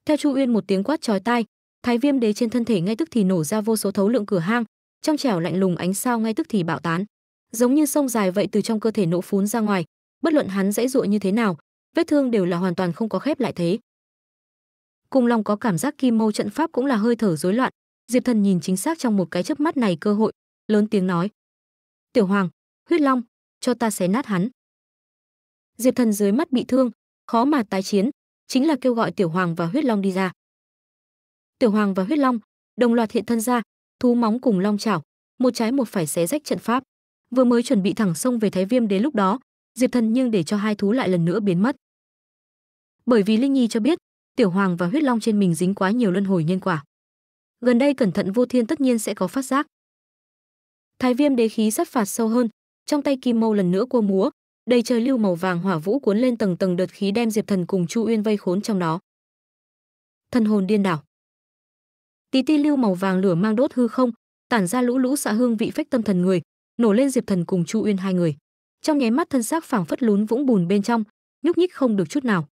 Theo Chu Uyên một tiếng quát chói tai, Thái Viêm Đế trên thân thể ngay tức thì nổ ra vô số thấu lượng cửa hang, trong trẻo lạnh lùng ánh sao ngay tức thì bạo tán, giống như sông dài vậy từ trong cơ thể nổ phún ra ngoài, bất luận hắn dãy dụa như thế nào, vết thương đều là hoàn toàn không có khép lại thế. Cùng lòng có cảm giác kim mâu trận pháp cũng là hơi thở rối loạn, Diệp Thần nhìn chính xác trong một cái chớp mắt này cơ hội, lớn tiếng nói: "Tiểu Hoàng, Huyết Long, cho ta xé nát hắn." Diệp Thần dưới mắt bị thương, khó mà tái chiến, chính là kêu gọi Tiểu Hoàng và Huyết Long đi ra. Tiểu Hoàng và Huyết Long đồng loạt hiện thân ra, thú móng cùng long chảo, một trái một phải xé rách trận pháp. Vừa mới chuẩn bị thẳng sông về Thái Viêm đến lúc đó, Diệp Thần nhưng để cho hai thú lại lần nữa biến mất. Bởi vì Linh Nhi cho biết, Tiểu Hoàng và Huyết Long trên mình dính quá nhiều luân hồi nhân quả. Gần đây cẩn thận vô thiên tất nhiên sẽ có phát giác. Thái Viêm đế khí sắp phạt sâu hơn, trong tay kim mâu lần nữa cua múa, Đầy trời lưu màu vàng hỏa vũ cuốn lên tầng tầng đợt khí đem Diệp Thần cùng Chu Uyên vây khốn trong nó. Thần hồn điên đảo. Tí ti lưu màu vàng lửa mang đốt hư không, tản ra lũ lũ xạ hương vị phách tâm thần người, nổ lên Diệp Thần cùng Chu Uyên hai người. Trong nháy mắt thân xác phảng phất lún vũng bùn bên trong, nhúc nhích không được chút nào.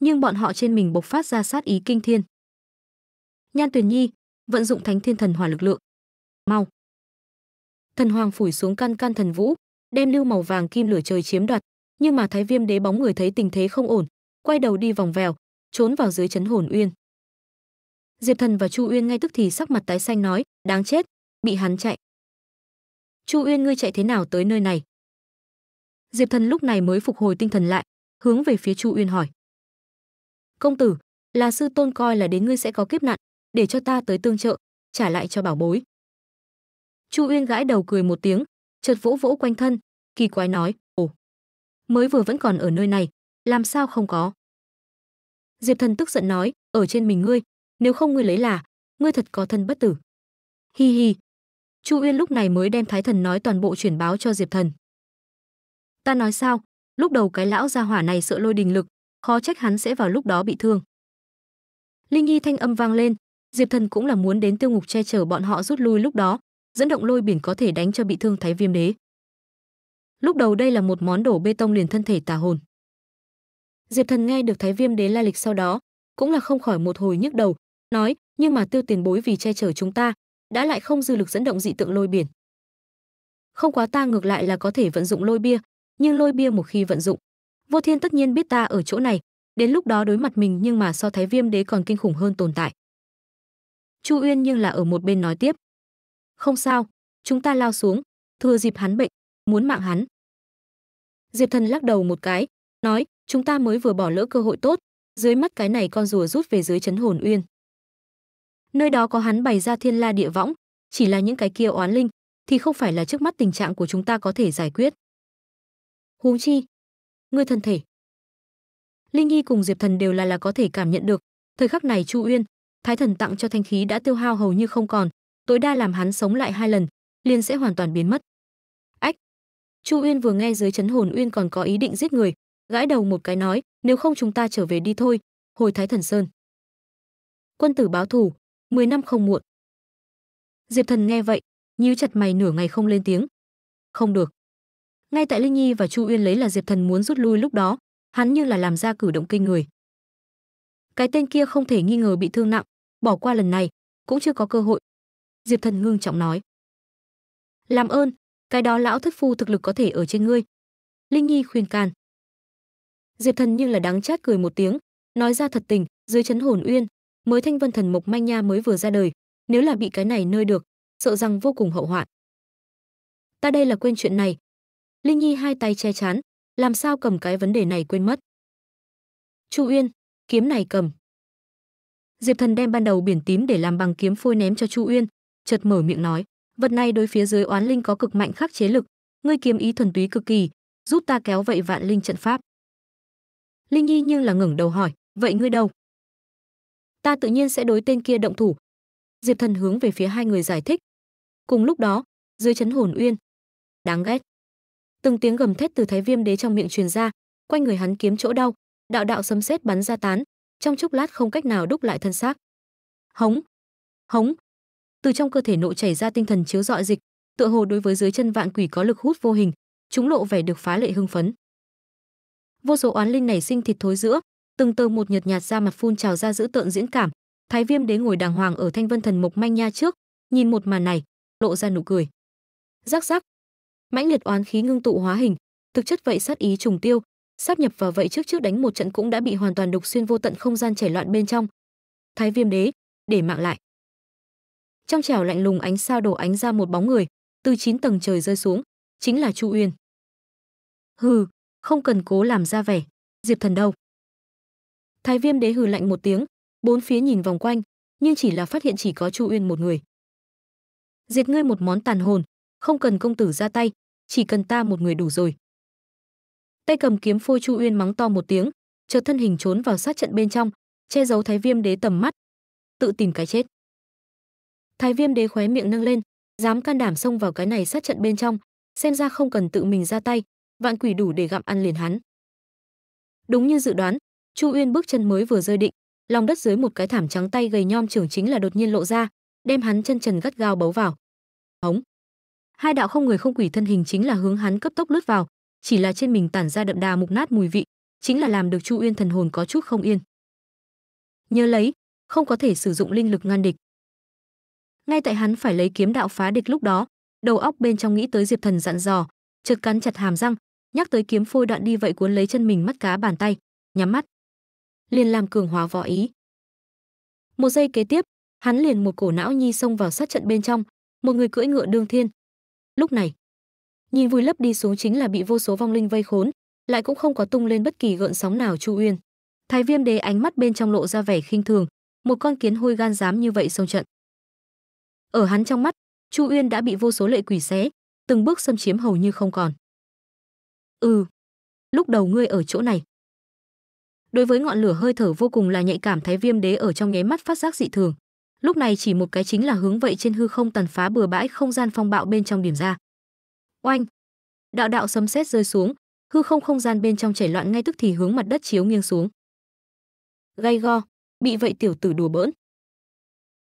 Nhưng bọn họ trên mình bộc phát ra sát ý kinh thiên. Nhan Tuyền Nhi, vận dụng Thánh Thiên Thần Hỏa lực lượng. Mau. Thần Hoàng phủi xuống căn căn thần vũ, đem lưu màu vàng kim lửa trời chiếm đoạt, nhưng mà Thái Viêm Đế bóng người thấy tình thế không ổn, quay đầu đi vòng vèo, trốn vào dưới chấn hồn uyên. Diệp Thần và Chu Uyên ngay tức thì sắc mặt tái xanh nói, đáng chết, bị hắn chạy. Chu Uyên ngươi chạy thế nào tới nơi này? Diệp Thần lúc này mới phục hồi tinh thần lại, hướng về phía Chu Uyên hỏi. Công tử, là sư tôn coi là đến ngươi sẽ có kiếp nạn, để cho ta tới tương trợ, trả lại cho bảo bối. Chu Uyên gãi đầu cười một tiếng, chợt vỗ vỗ quanh thân, kỳ quái nói, "Ồ, mới vừa vẫn còn ở nơi này, làm sao không có?" Diệp Thần tức giận nói, "Ở trên mình ngươi, nếu không ngươi lấy là, ngươi thật có thân bất tử." Hi hi. Chu Uyên lúc này mới đem Thái Thần nói toàn bộ chuyển báo cho Diệp Thần. "Ta nói sao, lúc đầu cái lão gia hỏa này sợ lôi đình lực, khó trách hắn sẽ vào lúc đó bị thương." Linh Nhi thanh âm vang lên, Diệp Thần cũng là muốn đến tiêu ngục che chở bọn họ rút lui lúc đó, dẫn động lôi biển có thể đánh cho bị thương thái viêm đế. Lúc đầu đây là một món đổ bê tông liền thân thể tà hồn. Diệp Thần nghe được thái viêm đế la lịch sau đó, cũng là không khỏi một hồi nhức đầu, nói, nhưng mà tiêu tiền bối vì che chở chúng ta, đã lại không dư lực dẫn động dị tượng lôi biển. Không quá ta ngược lại là có thể vận dụng lôi bia, nhưng lôi bia một khi vận dụng, Vô Thiên tất nhiên biết ta ở chỗ này, đến lúc đó đối mặt mình nhưng mà so Thái Viêm Đế còn kinh khủng hơn tồn tại. Chu Uyên nhưng là ở một bên nói tiếp. Không sao, chúng ta lao xuống, thừa dịp hắn bệnh, muốn mạng hắn. Diệp Thần lắc đầu một cái, nói, chúng ta mới vừa bỏ lỡ cơ hội tốt, dưới mắt cái này con rùa rút về dưới chấn hồn uyên. Nơi đó có hắn bày ra thiên la địa võng, chỉ là những cái kia oán linh, thì không phải là trước mắt tình trạng của chúng ta có thể giải quyết. Huống chi, ngươi thân thể. Linh Nhi cùng Diệp Thần đều là là có thể cảm nhận được, thời khắc này Chu Uyên, Thái Thần tặng cho thanh khí đã tiêu hao hầu như không còn, tối đa làm hắn sống lại hai lần, liền sẽ hoàn toàn biến mất. Ách. Chu Uyên vừa nghe dưới chấn hồn uyên còn có ý định giết người, gãi đầu một cái nói, nếu không chúng ta trở về đi thôi, hồi Thái Thần Sơn. Quân tử báo thù, 10 năm không muộn. Diệp Thần nghe vậy, nhíu chặt mày nửa ngày không lên tiếng. Không được. Ngay tại Linh Nhi và Chu Uyên lấy là Diệp Thần muốn rút lui lúc đó, hắn như là làm ra cử động kinh người. Cái tên kia không thể nghi ngờ bị thương nặng, bỏ qua lần này, cũng chưa có cơ hội, Diệp Thần ngưng trọng nói. Làm ơn, cái đó lão thất phu thực lực có thể ở trên ngươi. Linh Nhi khuyên can. Diệp Thần nhưng là đáng chát cười một tiếng, nói ra thật tình, dưới chấn hồn uyên, mới thanh vân thần mộc manh nha mới vừa ra đời, nếu là bị cái này nơi được, sợ rằng vô cùng hậu hoạn. Ta đây là quên chuyện này. Linh Nhi hai tay che chắn, làm sao cầm cái vấn đề này quên mất. Chu Uyên, kiếm này cầm. Diệp Thần đem ban đầu biển tím để làm bằng kiếm phôi ném cho Chu Uyên, chợt mở miệng nói vật này đối phía dưới oán linh có cực mạnh khắc chế lực ngươi kiếm ý thuần túy cực kỳ giúp ta kéo vậy vạn linh trận pháp linh nhi nhưng là ngẩng đầu hỏi vậy ngươi đâu ta tự nhiên sẽ đối tên kia động thủ diệp thần hướng về phía hai người giải thích cùng lúc đó dưới chấn hồn uyên đáng ghét từng tiếng gầm thét từ thái viêm đế trong miệng truyền ra quanh người hắn kiếm chỗ đau đạo đạo sấm sét bắn ra tán trong chốc lát không cách nào đúc lại thân xác hống hống từ trong cơ thể nội chảy ra tinh thần chiếu rọi dịch, tựa hồ đối với dưới chân vạn quỷ có lực hút vô hình, chúng lộ vẻ được phá lệ hưng phấn. Vô số oán linh nảy sinh thịt thối giữa, từng tơ một nhợt nhạt ra mặt phun trào ra giữ tượng diễn cảm, Thái Viêm đế ngồi đàng hoàng ở Thanh Vân Thần Mộc manh nha trước, nhìn một màn này, lộ ra nụ cười. Rắc rắc. Mãnh liệt oán khí ngưng tụ hóa hình, thực chất vậy sát ý trùng tiêu, sắp nhập vào vậy trước trước đánh một trận cũng đã bị hoàn toàn đục xuyên vô tận không gian chảy loạn bên trong. Thái Viêm đế, để mạng lại trong trẻo lạnh lùng ánh sao đổ ánh ra một bóng người, từ chín tầng trời rơi xuống, chính là Chu Uyên. Hừ, không cần cố làm ra vẻ, Diệp Thần đâu? Thái Viêm Đế hừ lạnh một tiếng, bốn phía nhìn vòng quanh, nhưng chỉ là phát hiện chỉ có Chu Uyên một người. Diệt ngươi một món tàn hồn, không cần công tử ra tay, chỉ cần ta một người đủ rồi. Tay cầm kiếm phôi Chu Uyên mắng to một tiếng, chợt thân hình trốn vào sát trận bên trong, che giấu Thái Viêm Đế tầm mắt, tự tìm cái chết thái viêm đế khóe miệng nâng lên dám can đảm xông vào cái này sát trận bên trong xem ra không cần tự mình ra tay vạn quỷ đủ để gặm ăn liền hắn đúng như dự đoán chu uyên bước chân mới vừa rơi định lòng đất dưới một cái thảm trắng tay gầy nhom trưởng chính là đột nhiên lộ ra đem hắn chân trần gắt gao bấu vào hống hai đạo không người không quỷ thân hình chính là hướng hắn cấp tốc lướt vào chỉ là trên mình tản ra đậm đà mục nát mùi vị chính là làm được chu uyên thần hồn có chút không yên nhớ lấy không có thể sử dụng linh lực ngăn địch ngay tại hắn phải lấy kiếm đạo phá địch lúc đó đầu óc bên trong nghĩ tới diệp thần dặn dò chợt cắn chặt hàm răng nhắc tới kiếm phôi đoạn đi vậy cuốn lấy chân mình mắt cá bàn tay nhắm mắt liền làm cường hóa võ ý một giây kế tiếp hắn liền một cổ não nhi xông vào sát trận bên trong một người cưỡi ngựa đương thiên lúc này nhìn vui lấp đi xuống chính là bị vô số vong linh vây khốn lại cũng không có tung lên bất kỳ gợn sóng nào chu uyên thái viêm đế ánh mắt bên trong lộ ra vẻ khinh thường một con kiến hôi gan dám như vậy xông trận ở hắn trong mắt, Chu Uyên đã bị vô số lệ quỷ xé, từng bước xâm chiếm hầu như không còn. Ừ, lúc đầu ngươi ở chỗ này. Đối với ngọn lửa hơi thở vô cùng là nhạy cảm Thái Viêm Đế ở trong nháy mắt phát giác dị thường. Lúc này chỉ một cái chính là hướng vậy trên hư không tàn phá bừa bãi không gian phong bạo bên trong điểm ra. Oanh! Đạo đạo sấm sét rơi xuống, hư không không gian bên trong chảy loạn ngay tức thì hướng mặt đất chiếu nghiêng xuống. Gay go, bị vậy tiểu tử đùa bỡn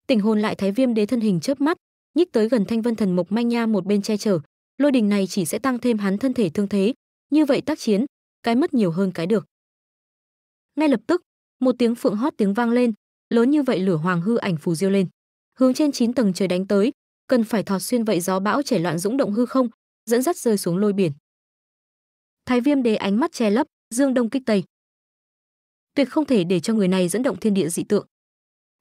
tình hồn lại thái viêm đế thân hình chớp mắt nhích tới gần thanh vân thần mộc manh nha một bên che chở lôi đình này chỉ sẽ tăng thêm hắn thân thể thương thế như vậy tác chiến cái mất nhiều hơn cái được ngay lập tức một tiếng phượng hót tiếng vang lên lớn như vậy lửa hoàng hư ảnh phù diêu lên hướng trên chín tầng trời đánh tới cần phải thọt xuyên vậy gió bão chảy loạn dũng động hư không dẫn dắt rơi xuống lôi biển thái viêm đế ánh mắt che lấp dương đông kích tây tuyệt không thể để cho người này dẫn động thiên địa dị tượng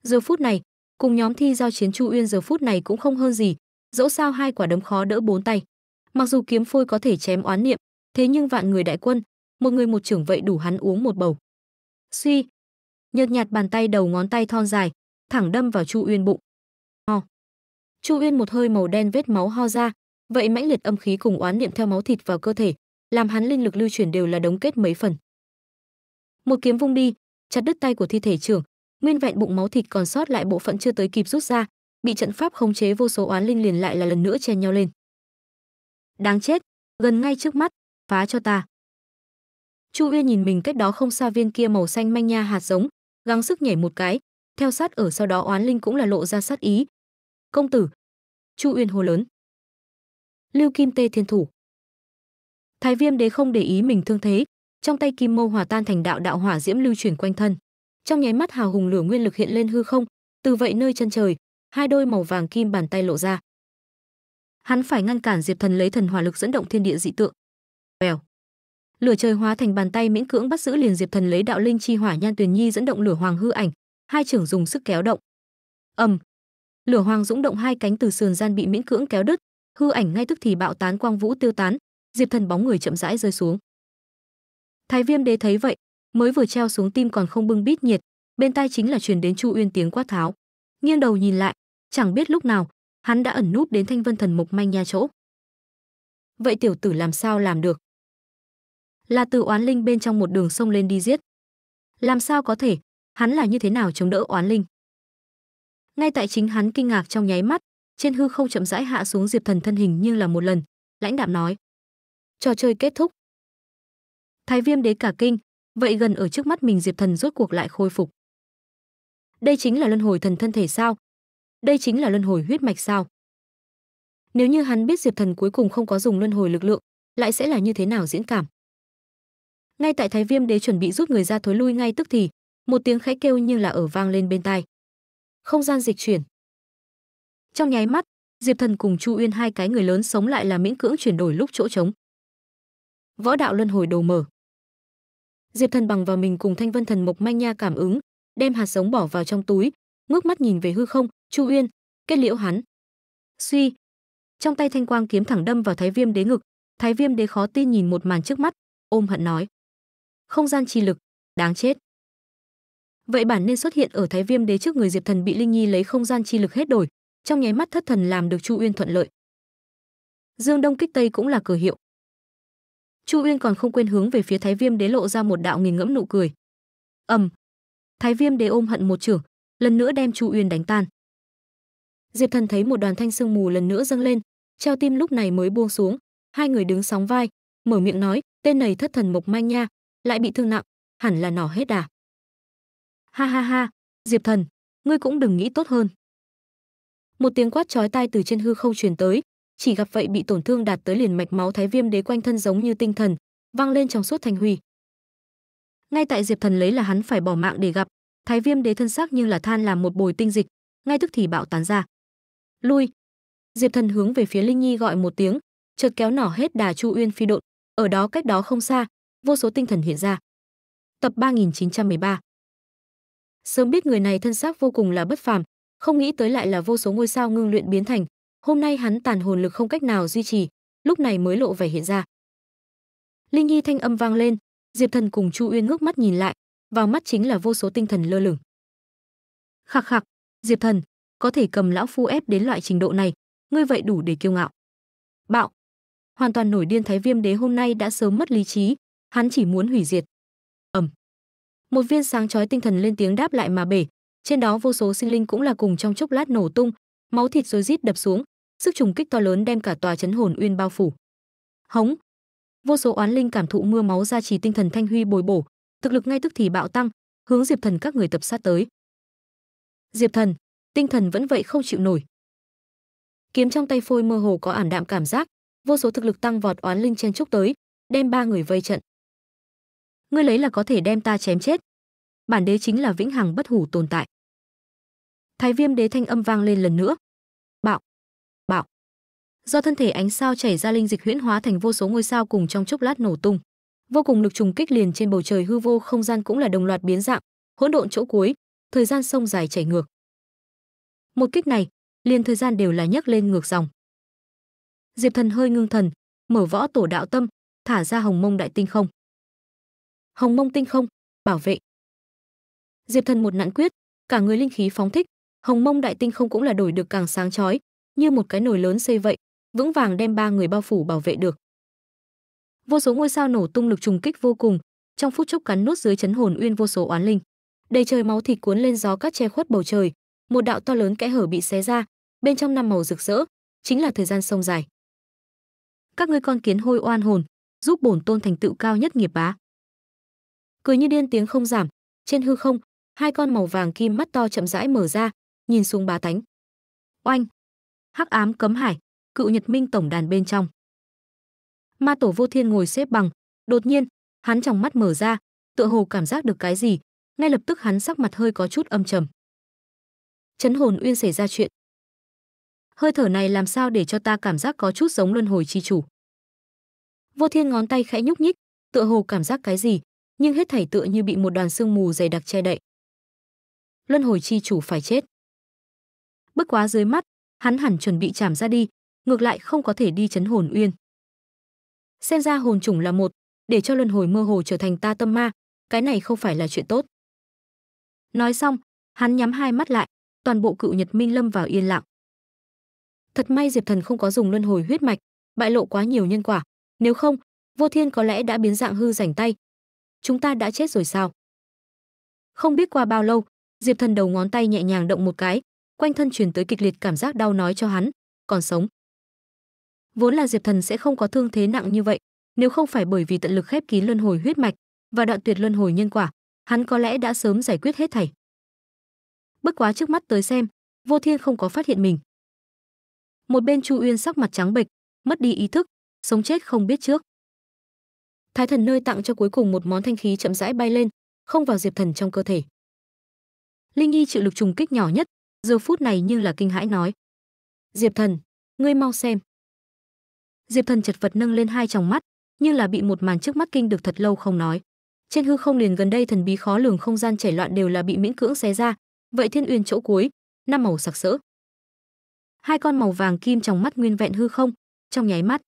giờ phút này Cùng nhóm thi giao chiến Chu Uyên giờ phút này cũng không hơn gì, dẫu sao hai quả đấm khó đỡ bốn tay. Mặc dù kiếm phôi có thể chém oán niệm, thế nhưng vạn người đại quân, một người một trưởng vậy đủ hắn uống một bầu. Suy, nhợt nhạt bàn tay đầu ngón tay thon dài, thẳng đâm vào Chu Uyên bụng. Ho. Chu Uyên một hơi màu đen vết máu ho ra, vậy mãnh liệt âm khí cùng oán niệm theo máu thịt vào cơ thể, làm hắn linh lực lưu chuyển đều là đống kết mấy phần. Một kiếm vung đi, chặt đứt tay của thi thể trưởng, nguyên vẹn bụng máu thịt còn sót lại bộ phận chưa tới kịp rút ra bị trận pháp khống chế vô số oán linh liền lại là lần nữa chen nhau lên đáng chết gần ngay trước mắt phá cho ta chu uyên nhìn mình cách đó không xa viên kia màu xanh manh nha hạt giống gắng sức nhảy một cái theo sát ở sau đó oán linh cũng là lộ ra sát ý công tử chu uyên hô lớn lưu kim tê thiên thủ thái viêm đế không để ý mình thương thế trong tay kim mâu hòa tan thành đạo đạo hỏa diễm lưu chuyển quanh thân trong nháy mắt hào hùng lửa nguyên lực hiện lên hư không từ vậy nơi chân trời hai đôi màu vàng kim bàn tay lộ ra hắn phải ngăn cản diệp thần lấy thần hỏa lực dẫn động thiên địa dị tượng vèo lửa trời hóa thành bàn tay miễn cưỡng bắt giữ liền diệp thần lấy đạo linh chi hỏa nhan tuyền nhi dẫn động lửa hoàng hư ảnh hai trưởng dùng sức kéo động ầm lửa hoàng dũng động hai cánh từ sườn gian bị miễn cưỡng kéo đứt hư ảnh ngay tức thì bạo tán quang vũ tiêu tán diệp thần bóng người chậm rãi rơi xuống thái viêm đế thấy vậy mới vừa treo xuống tim còn không bưng bít nhiệt bên tai chính là truyền đến chu uyên tiếng quát tháo nghiêng đầu nhìn lại chẳng biết lúc nào hắn đã ẩn núp đến thanh vân thần mộc manh nha chỗ vậy tiểu tử làm sao làm được là từ oán linh bên trong một đường sông lên đi giết làm sao có thể hắn là như thế nào chống đỡ oán linh ngay tại chính hắn kinh ngạc trong nháy mắt trên hư không chậm rãi hạ xuống diệp thần thân hình như là một lần lãnh đạm nói trò chơi kết thúc thái viêm đế cả kinh vậy gần ở trước mắt mình Diệp Thần rốt cuộc lại khôi phục. Đây chính là luân hồi thần thân thể sao? Đây chính là luân hồi huyết mạch sao? Nếu như hắn biết Diệp Thần cuối cùng không có dùng luân hồi lực lượng, lại sẽ là như thế nào diễn cảm? Ngay tại Thái Viêm Đế chuẩn bị rút người ra thối lui ngay tức thì, một tiếng khẽ kêu như là ở vang lên bên tai. Không gian dịch chuyển. Trong nháy mắt, Diệp Thần cùng Chu Uyên hai cái người lớn sống lại là miễn cưỡng chuyển đổi lúc chỗ trống. Võ đạo luân hồi đầu mở. Diệp Thần bằng vào mình cùng Thanh Vân Thần Mộc manh nha cảm ứng, đem hạt giống bỏ vào trong túi, ngước mắt nhìn về hư không, Chu Uyên, kết liễu hắn. Suy, trong tay thanh quang kiếm thẳng đâm vào Thái Viêm Đế ngực, Thái Viêm Đế khó tin nhìn một màn trước mắt, ôm hận nói: "Không gian chi lực, đáng chết." Vậy bản nên xuất hiện ở Thái Viêm Đế trước người Diệp Thần bị Linh Nhi lấy không gian chi lực hết đổi, trong nháy mắt thất thần làm được Chu Uyên thuận lợi. Dương Đông kích Tây cũng là cờ hiệu, Chu Uyên còn không quên hướng về phía Thái Viêm Đế lộ ra một đạo nghìn ngẫm nụ cười. Ầm. Thái Viêm Đế ôm hận một trưởng, lần nữa đem Chu Uyên đánh tan. Diệp Thần thấy một đoàn thanh sương mù lần nữa dâng lên, treo tim lúc này mới buông xuống, hai người đứng sóng vai, mở miệng nói, tên này thất thần mộc manh nha, lại bị thương nặng, hẳn là nỏ hết à. Ha ha ha, Diệp Thần, ngươi cũng đừng nghĩ tốt hơn. Một tiếng quát chói tai từ trên hư không truyền tới, chỉ gặp vậy bị tổn thương đạt tới liền mạch máu thái viêm đế quanh thân giống như tinh thần, vang lên trong suốt thanh huy Ngay tại Diệp Thần lấy là hắn phải bỏ mạng để gặp, thái viêm đế thân xác nhưng là than làm một bồi tinh dịch, ngay tức thì bạo tán ra. Lui. Diệp Thần hướng về phía Linh Nhi gọi một tiếng, chợt kéo nỏ hết đà Chu Uyên phi độn, ở đó cách đó không xa, vô số tinh thần hiện ra. Tập 3913. Sớm biết người này thân xác vô cùng là bất phàm, không nghĩ tới lại là vô số ngôi sao ngưng luyện biến thành, hôm nay hắn tàn hồn lực không cách nào duy trì, lúc này mới lộ vẻ hiện ra. Linh Nhi thanh âm vang lên, Diệp Thần cùng Chu Uyên ngước mắt nhìn lại, vào mắt chính là vô số tinh thần lơ lửng. Khạc khạc, Diệp Thần, có thể cầm lão phu ép đến loại trình độ này, ngươi vậy đủ để kiêu ngạo. Bạo. Hoàn toàn nổi điên Thái Viêm Đế hôm nay đã sớm mất lý trí, hắn chỉ muốn hủy diệt. Ầm. Một viên sáng chói tinh thần lên tiếng đáp lại mà bể, trên đó vô số sinh linh cũng là cùng trong chốc lát nổ tung, máu thịt rối rít đập xuống, sức trùng kích to lớn đem cả tòa chấn hồn uyên bao phủ. Hống! Vô số oán linh cảm thụ mưa máu ra trì tinh thần thanh huy bồi bổ, thực lực ngay tức thì bạo tăng, hướng Diệp Thần các người tập sát tới. Diệp Thần, tinh thần vẫn vậy không chịu nổi. Kiếm trong tay phôi mơ hồ có ảm đạm cảm giác, vô số thực lực tăng vọt oán linh chen chúc tới, đem ba người vây trận. Ngươi lấy là có thể đem ta chém chết. Bản đế chính là vĩnh hằng bất hủ tồn tại. Thái Viêm đế thanh âm vang lên lần nữa, do thân thể ánh sao chảy ra linh dịch huyễn hóa thành vô số ngôi sao cùng trong chốc lát nổ tung vô cùng lực trùng kích liền trên bầu trời hư vô không gian cũng là đồng loạt biến dạng hỗn độn chỗ cuối thời gian sông dài chảy ngược một kích này liền thời gian đều là nhấc lên ngược dòng diệp thần hơi ngưng thần mở võ tổ đạo tâm thả ra hồng mông đại tinh không hồng mông tinh không bảo vệ diệp thần một nạn quyết cả người linh khí phóng thích hồng mông đại tinh không cũng là đổi được càng sáng chói như một cái nồi lớn xây vậy vững vàng đem ba người bao phủ bảo vệ được. Vô số ngôi sao nổ tung lực trùng kích vô cùng, trong phút chốc cắn nuốt dưới chấn hồn uyên vô số oán linh. Đầy trời máu thịt cuốn lên gió cát che khuất bầu trời, một đạo to lớn kẽ hở bị xé ra, bên trong năm màu rực rỡ, chính là thời gian sông dài. Các ngươi con kiến hôi oan hồn, giúp bổn tôn thành tựu cao nhất nghiệp bá. Cười như điên tiếng không giảm, trên hư không, hai con màu vàng kim mắt to chậm rãi mở ra, nhìn xuống bá tánh. Oanh! Hắc ám cấm hải, cựu Nhật Minh tổng đàn bên trong. Ma tổ Vô Thiên ngồi xếp bằng, đột nhiên, hắn trong mắt mở ra, tựa hồ cảm giác được cái gì, ngay lập tức hắn sắc mặt hơi có chút âm trầm. Chấn hồn uyên xảy ra chuyện. Hơi thở này làm sao để cho ta cảm giác có chút giống luân hồi chi chủ. Vô Thiên ngón tay khẽ nhúc nhích, tựa hồ cảm giác cái gì, nhưng hết thảy tựa như bị một đoàn sương mù dày đặc che đậy. Luân hồi chi chủ phải chết. Bất quá dưới mắt, hắn hẳn chuẩn bị chảm ra đi, ngược lại không có thể đi chấn hồn uyên. Xem ra hồn chủng là một, để cho luân hồi mơ hồ trở thành ta tâm ma, cái này không phải là chuyện tốt. Nói xong, hắn nhắm hai mắt lại, toàn bộ cựu Nhật Minh lâm vào yên lặng. Thật may Diệp Thần không có dùng luân hồi huyết mạch, bại lộ quá nhiều nhân quả, nếu không, Vô Thiên có lẽ đã biến dạng hư rảnh tay. Chúng ta đã chết rồi sao? Không biết qua bao lâu, Diệp Thần đầu ngón tay nhẹ nhàng động một cái, quanh thân truyền tới kịch liệt cảm giác đau nói cho hắn, còn sống vốn là Diệp Thần sẽ không có thương thế nặng như vậy, nếu không phải bởi vì tận lực khép kín luân hồi huyết mạch và đoạn tuyệt luân hồi nhân quả, hắn có lẽ đã sớm giải quyết hết thảy. Bất quá trước mắt tới xem, Vô Thiên không có phát hiện mình. Một bên Chu Uyên sắc mặt trắng bệch, mất đi ý thức, sống chết không biết trước. Thái thần nơi tặng cho cuối cùng một món thanh khí chậm rãi bay lên, không vào Diệp Thần trong cơ thể. Linh Nhi chịu lực trùng kích nhỏ nhất, giờ phút này như là kinh hãi nói: "Diệp Thần, ngươi mau xem." diệp thần chật vật nâng lên hai tròng mắt như là bị một màn trước mắt kinh được thật lâu không nói trên hư không liền gần đây thần bí khó lường không gian chảy loạn đều là bị miễn cưỡng xé ra vậy thiên uyên chỗ cuối năm màu sặc sỡ hai con màu vàng kim trong mắt nguyên vẹn hư không trong nháy mắt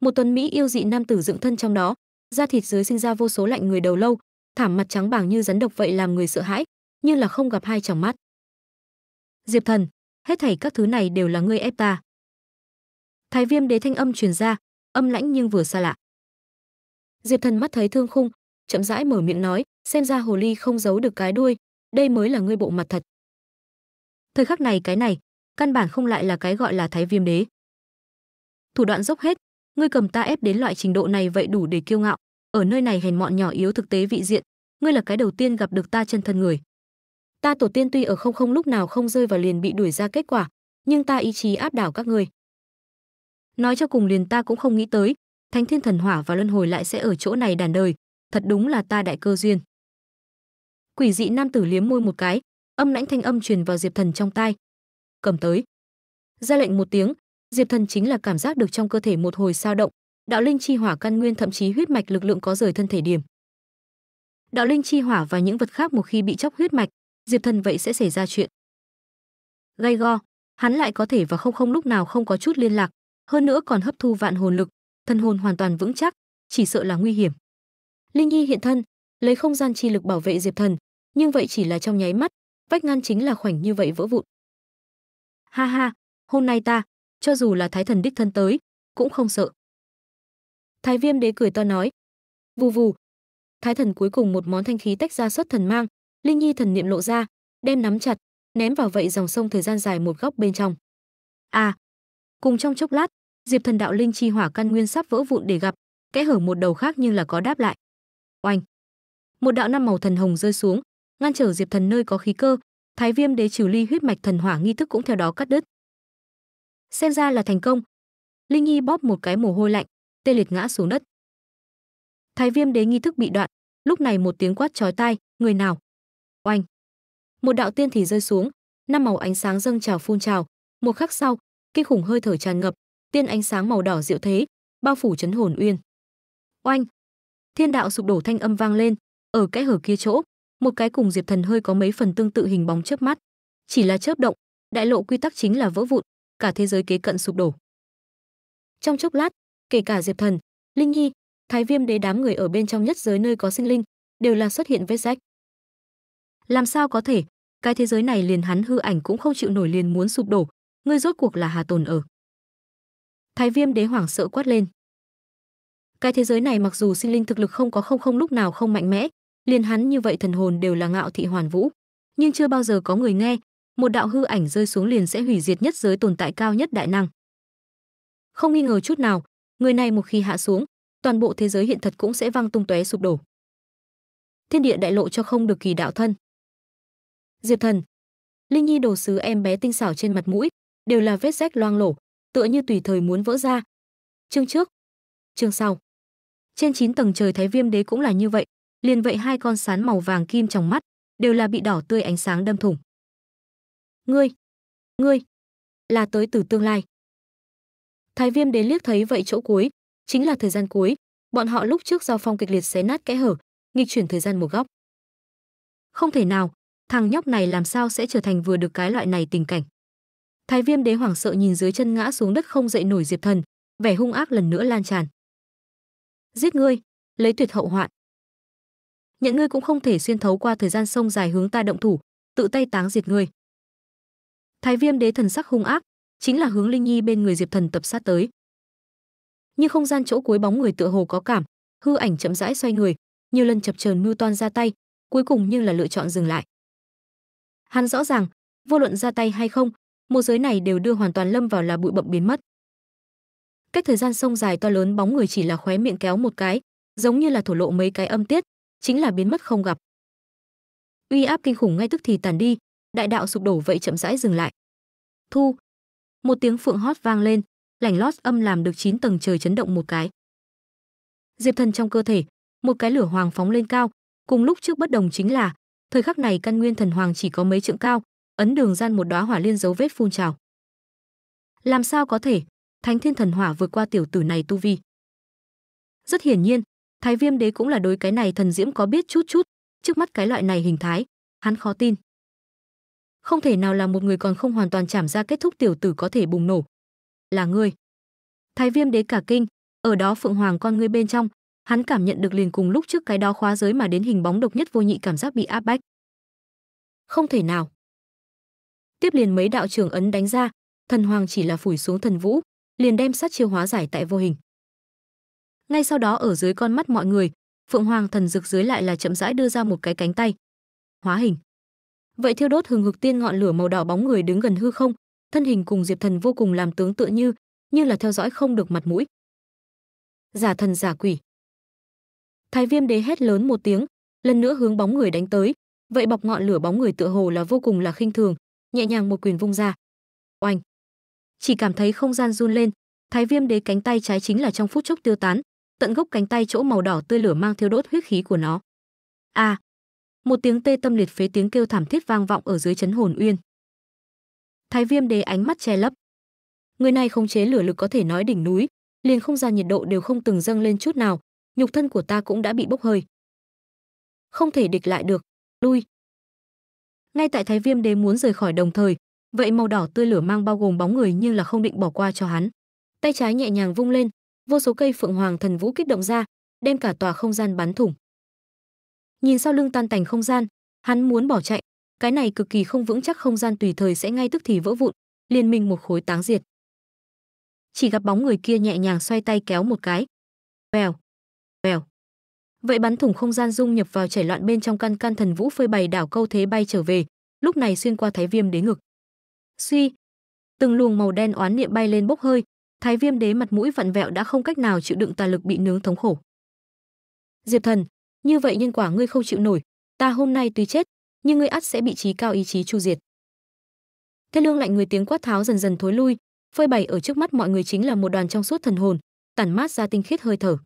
một tuần mỹ yêu dị nam tử dựng thân trong đó da thịt dưới sinh ra vô số lạnh người đầu lâu thảm mặt trắng bảng như rắn độc vậy làm người sợ hãi như là không gặp hai tròng mắt diệp thần hết thảy các thứ này đều là ngươi ép ta Thái Viêm Đế thanh âm truyền ra, âm lãnh nhưng vừa xa lạ. Diệp Thần mắt thấy thương khung, chậm rãi mở miệng nói, xem ra hồ ly không giấu được cái đuôi, đây mới là ngươi bộ mặt thật. Thời khắc này cái này, căn bản không lại là cái gọi là Thái Viêm Đế. Thủ đoạn dốc hết, ngươi cầm ta ép đến loại trình độ này vậy đủ để kiêu ngạo, ở nơi này hèn mọn nhỏ yếu thực tế vị diện, ngươi là cái đầu tiên gặp được ta chân thân người. Ta tổ tiên tuy ở không không lúc nào không rơi vào liền bị đuổi ra kết quả, nhưng ta ý chí áp đảo các ngươi nói cho cùng liền ta cũng không nghĩ tới thánh thiên thần hỏa và luân hồi lại sẽ ở chỗ này đàn đời thật đúng là ta đại cơ duyên quỷ dị nam tử liếm môi một cái âm lãnh thanh âm truyền vào diệp thần trong tai cầm tới ra lệnh một tiếng diệp thần chính là cảm giác được trong cơ thể một hồi sao động đạo linh chi hỏa căn nguyên thậm chí huyết mạch lực lượng có rời thân thể điểm đạo linh chi hỏa và những vật khác một khi bị chóc huyết mạch diệp thần vậy sẽ xảy ra chuyện gay go hắn lại có thể và không không lúc nào không có chút liên lạc hơn nữa còn hấp thu vạn hồn lực, thân hồn hoàn toàn vững chắc, chỉ sợ là nguy hiểm. Linh Nhi hiện thân, lấy không gian chi lực bảo vệ Diệp Thần, nhưng vậy chỉ là trong nháy mắt, vách ngăn chính là khoảnh như vậy vỡ vụn. Ha ha, hôm nay ta, cho dù là Thái Thần đích thân tới, cũng không sợ. Thái Viêm đế cười to nói. Vù vù. Thái Thần cuối cùng một món thanh khí tách ra xuất thần mang, Linh Nhi thần niệm lộ ra, đem nắm chặt, ném vào vậy dòng sông thời gian dài một góc bên trong. À, cùng trong chốc lát, Diệp Thần đạo linh chi hỏa căn nguyên sắp vỡ vụn để gặp, kẽ hở một đầu khác nhưng là có đáp lại. Oanh! Một đạo năm màu thần hồng rơi xuống, ngăn trở Diệp Thần nơi có khí cơ, Thái Viêm Đế Trừ Ly huyết mạch thần hỏa nghi thức cũng theo đó cắt đứt. Xem ra là thành công. Linh Nhi bóp một cái mồ hôi lạnh, tê liệt ngã xuống đất. Thái Viêm Đế nghi thức bị đoạn, lúc này một tiếng quát chói tai, người nào? Oanh! Một đạo tiên thì rơi xuống, năm màu ánh sáng dâng trào phun trào, một khắc sau, kinh khủng hơi thở tràn ngập, tiên ánh sáng màu đỏ diệu thế, bao phủ chấn hồn uyên. Oanh! Thiên đạo sụp đổ thanh âm vang lên, ở cái hở kia chỗ, một cái cùng Diệp Thần hơi có mấy phần tương tự hình bóng chớp mắt, chỉ là chớp động, đại lộ quy tắc chính là vỡ vụn, cả thế giới kế cận sụp đổ. Trong chốc lát, kể cả Diệp Thần, Linh Nhi, Thái Viêm đế đám người ở bên trong nhất giới nơi có sinh linh, đều là xuất hiện vết rách. Làm sao có thể, cái thế giới này liền hắn hư ảnh cũng không chịu nổi liền muốn sụp đổ, ngươi rốt cuộc là hà tồn ở. Thái Viêm đế hoảng sợ quát lên. Cái thế giới này mặc dù sinh linh thực lực không có không không lúc nào không mạnh mẽ, liền hắn như vậy thần hồn đều là ngạo thị hoàn vũ, nhưng chưa bao giờ có người nghe, một đạo hư ảnh rơi xuống liền sẽ hủy diệt nhất giới tồn tại cao nhất đại năng. Không nghi ngờ chút nào, người này một khi hạ xuống, toàn bộ thế giới hiện thật cũng sẽ văng tung tóe sụp đổ. Thiên địa đại lộ cho không được kỳ đạo thân. Diệp Thần, Linh Nhi đồ sứ em bé tinh xảo trên mặt mũi, đều là vết rách loang lổ, tựa như tùy thời muốn vỡ ra. Chương trước, chương sau. Trên 9 tầng trời Thái Viêm Đế cũng là như vậy, liền vậy hai con sán màu vàng kim trong mắt, đều là bị đỏ tươi ánh sáng đâm thủng. Ngươi, ngươi là tới từ tương lai. Thái Viêm Đế liếc thấy vậy chỗ cuối, chính là thời gian cuối, bọn họ lúc trước giao phong kịch liệt xé nát kẽ hở, nghịch chuyển thời gian một góc. Không thể nào, thằng nhóc này làm sao sẽ trở thành vừa được cái loại này tình cảnh thái viêm đế hoảng sợ nhìn dưới chân ngã xuống đất không dậy nổi diệp thần vẻ hung ác lần nữa lan tràn giết ngươi lấy tuyệt hậu hoạn nhận ngươi cũng không thể xuyên thấu qua thời gian sông dài hướng ta động thủ tự tay táng diệt ngươi thái viêm đế thần sắc hung ác chính là hướng linh nhi bên người diệp thần tập sát tới nhưng không gian chỗ cuối bóng người tựa hồ có cảm hư ảnh chậm rãi xoay người nhiều lần chập chờn mưu toan ra tay cuối cùng nhưng là lựa chọn dừng lại hắn rõ ràng vô luận ra tay hay không một giới này đều đưa hoàn toàn lâm vào là bụi bậm biến mất. Cách thời gian sông dài to lớn bóng người chỉ là khóe miệng kéo một cái, giống như là thổ lộ mấy cái âm tiết, chính là biến mất không gặp. Uy áp kinh khủng ngay tức thì tàn đi, đại đạo sụp đổ vậy chậm rãi dừng lại. Thu. Một tiếng phượng hót vang lên, lảnh lót âm làm được chín tầng trời chấn động một cái. Diệp Thần trong cơ thể, một cái lửa hoàng phóng lên cao, cùng lúc trước bất đồng chính là, thời khắc này căn nguyên thần hoàng chỉ có mấy trượng cao, ấn đường gian một đóa hỏa liên dấu vết phun trào. Làm sao có thể? Thánh thiên thần hỏa vượt qua tiểu tử này tu vi. Rất hiển nhiên, Thái Viêm Đế cũng là đối cái này thần diễm có biết chút chút, trước mắt cái loại này hình thái, hắn khó tin. Không thể nào là một người còn không hoàn toàn chảm ra kết thúc tiểu tử có thể bùng nổ. Là ngươi. Thái Viêm Đế cả kinh, ở đó Phượng Hoàng con ngươi bên trong, hắn cảm nhận được liền cùng lúc trước cái đó khóa giới mà đến hình bóng độc nhất vô nhị cảm giác bị áp bách. Không thể nào tiếp liền mấy đạo trường ấn đánh ra thần hoàng chỉ là phủi xuống thần vũ liền đem sát chiêu hóa giải tại vô hình ngay sau đó ở dưới con mắt mọi người phượng hoàng thần rực dưới lại là chậm rãi đưa ra một cái cánh tay hóa hình vậy thiêu đốt hừng hực tiên ngọn lửa màu đỏ bóng người đứng gần hư không thân hình cùng diệp thần vô cùng làm tướng tựa như như là theo dõi không được mặt mũi giả thần giả quỷ thái viêm đế hét lớn một tiếng lần nữa hướng bóng người đánh tới vậy bọc ngọn lửa bóng người tựa hồ là vô cùng là khinh thường nhẹ nhàng một quyền vung ra. Oanh! Chỉ cảm thấy không gian run lên, Thái Viêm Đế cánh tay trái chính là trong phút chốc tiêu tán, tận gốc cánh tay chỗ màu đỏ tươi lửa mang thiêu đốt huyết khí của nó. A! À, một tiếng tê tâm liệt phế tiếng kêu thảm thiết vang vọng ở dưới chấn hồn uyên. Thái Viêm Đế ánh mắt che lấp. Người này không chế lửa lực có thể nói đỉnh núi, liền không gian nhiệt độ đều không từng dâng lên chút nào, nhục thân của ta cũng đã bị bốc hơi. Không thể địch lại được, lui, ngay tại Thái Viêm Đế muốn rời khỏi đồng thời, vậy màu đỏ tươi lửa mang bao gồm bóng người nhưng là không định bỏ qua cho hắn. Tay trái nhẹ nhàng vung lên, vô số cây phượng hoàng thần vũ kích động ra, đem cả tòa không gian bắn thủng. Nhìn sau lưng tan tành không gian, hắn muốn bỏ chạy, cái này cực kỳ không vững chắc không gian tùy thời sẽ ngay tức thì vỡ vụn, liên minh một khối táng diệt. Chỉ gặp bóng người kia nhẹ nhàng xoay tay kéo một cái. Vèo, vèo vậy bắn thủng không gian dung nhập vào chảy loạn bên trong căn căn thần vũ phơi bày đảo câu thế bay trở về lúc này xuyên qua thái viêm đế ngực suy từng luồng màu đen oán niệm bay lên bốc hơi thái viêm đế mặt mũi vặn vẹo đã không cách nào chịu đựng tà lực bị nướng thống khổ diệp thần như vậy nhân quả ngươi không chịu nổi ta hôm nay tuy chết nhưng ngươi ắt sẽ bị trí cao ý chí chu diệt thế lương lạnh người tiếng quát tháo dần dần thối lui phơi bày ở trước mắt mọi người chính là một đoàn trong suốt thần hồn tản mát ra tinh khiết hơi thở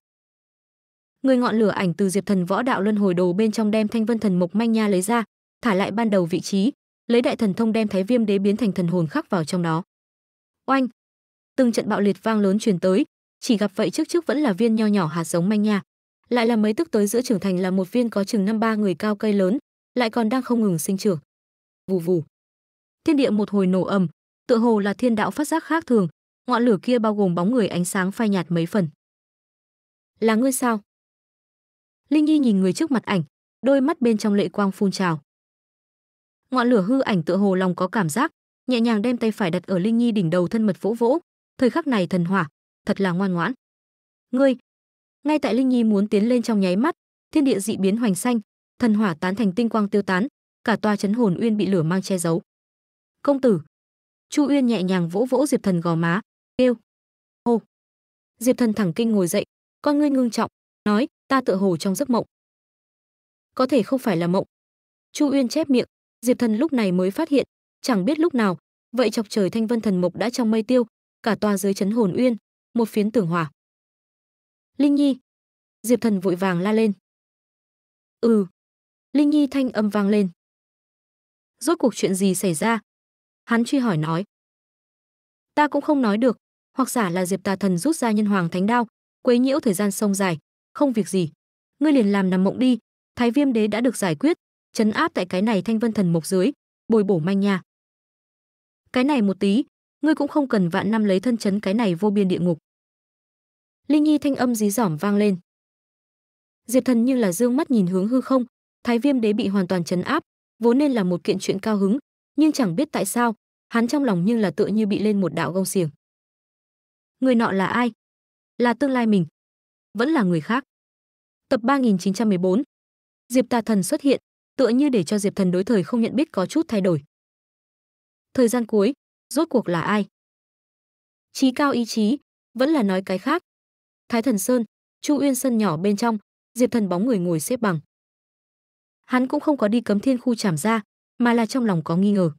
người ngọn lửa ảnh từ diệp thần võ đạo luân hồi đồ bên trong đem thanh vân thần mộc manh nha lấy ra thả lại ban đầu vị trí lấy đại thần thông đem thái viêm đế biến thành thần hồn khắc vào trong đó oanh từng trận bạo liệt vang lớn truyền tới chỉ gặp vậy trước trước vẫn là viên nho nhỏ hạt giống manh nha lại là mấy tức tới giữa trưởng thành là một viên có chừng năm ba người cao cây lớn lại còn đang không ngừng sinh trưởng vù vù thiên địa một hồi nổ ầm tựa hồ là thiên đạo phát giác khác thường ngọn lửa kia bao gồm bóng người ánh sáng phai nhạt mấy phần là ngươi sao Linh Nhi nhìn người trước mặt ảnh, đôi mắt bên trong lệ quang phun trào. Ngọn lửa hư ảnh tựa hồ lòng có cảm giác, nhẹ nhàng đem tay phải đặt ở Linh Nhi đỉnh đầu thân mật vỗ vỗ, thời khắc này thần hỏa, thật là ngoan ngoãn. Ngươi. Ngay tại Linh Nhi muốn tiến lên trong nháy mắt, thiên địa dị biến hoành xanh, thần hỏa tán thành tinh quang tiêu tán, cả tòa chấn hồn uyên bị lửa mang che giấu. Công tử. Chu Uyên nhẹ nhàng vỗ vỗ Diệp Thần gò má, kêu. Ô. Diệp Thần thẳng kinh ngồi dậy, con ngươi ngưng trọng, nói, ta tựa hồ trong giấc mộng. Có thể không phải là mộng. Chu Uyên chép miệng, Diệp Thần lúc này mới phát hiện, chẳng biết lúc nào, vậy chọc trời Thanh Vân Thần Mộc đã trong mây tiêu, cả tòa dưới chấn hồn uyên, một phiến tường hỏa. Linh Nhi, Diệp Thần vội vàng la lên. Ừ. Linh Nhi thanh âm vang lên. Rốt cuộc chuyện gì xảy ra? Hắn truy hỏi nói. Ta cũng không nói được, hoặc giả là Diệp Tà Thần rút ra Nhân Hoàng Thánh Đao, quấy nhiễu thời gian sông dài, không việc gì ngươi liền làm nằm mộng đi thái viêm đế đã được giải quyết chấn áp tại cái này thanh vân thần mộc dưới bồi bổ manh nha cái này một tí ngươi cũng không cần vạn năm lấy thân chấn cái này vô biên địa ngục linh nhi thanh âm dí dỏm vang lên diệp thần như là dương mắt nhìn hướng hư không thái viêm đế bị hoàn toàn chấn áp vốn nên là một kiện chuyện cao hứng nhưng chẳng biết tại sao hắn trong lòng như là tựa như bị lên một đạo gông xiềng người nọ là ai là tương lai mình vẫn là người khác. Tập 3914. Diệp Tà Thần xuất hiện, tựa như để cho Diệp Thần đối thời không nhận biết có chút thay đổi. Thời gian cuối, rốt cuộc là ai? Chí cao ý chí, vẫn là nói cái khác. Thái Thần Sơn, Chu Uyên sân nhỏ bên trong, Diệp Thần bóng người ngồi xếp bằng. Hắn cũng không có đi cấm thiên khu chảm ra, mà là trong lòng có nghi ngờ.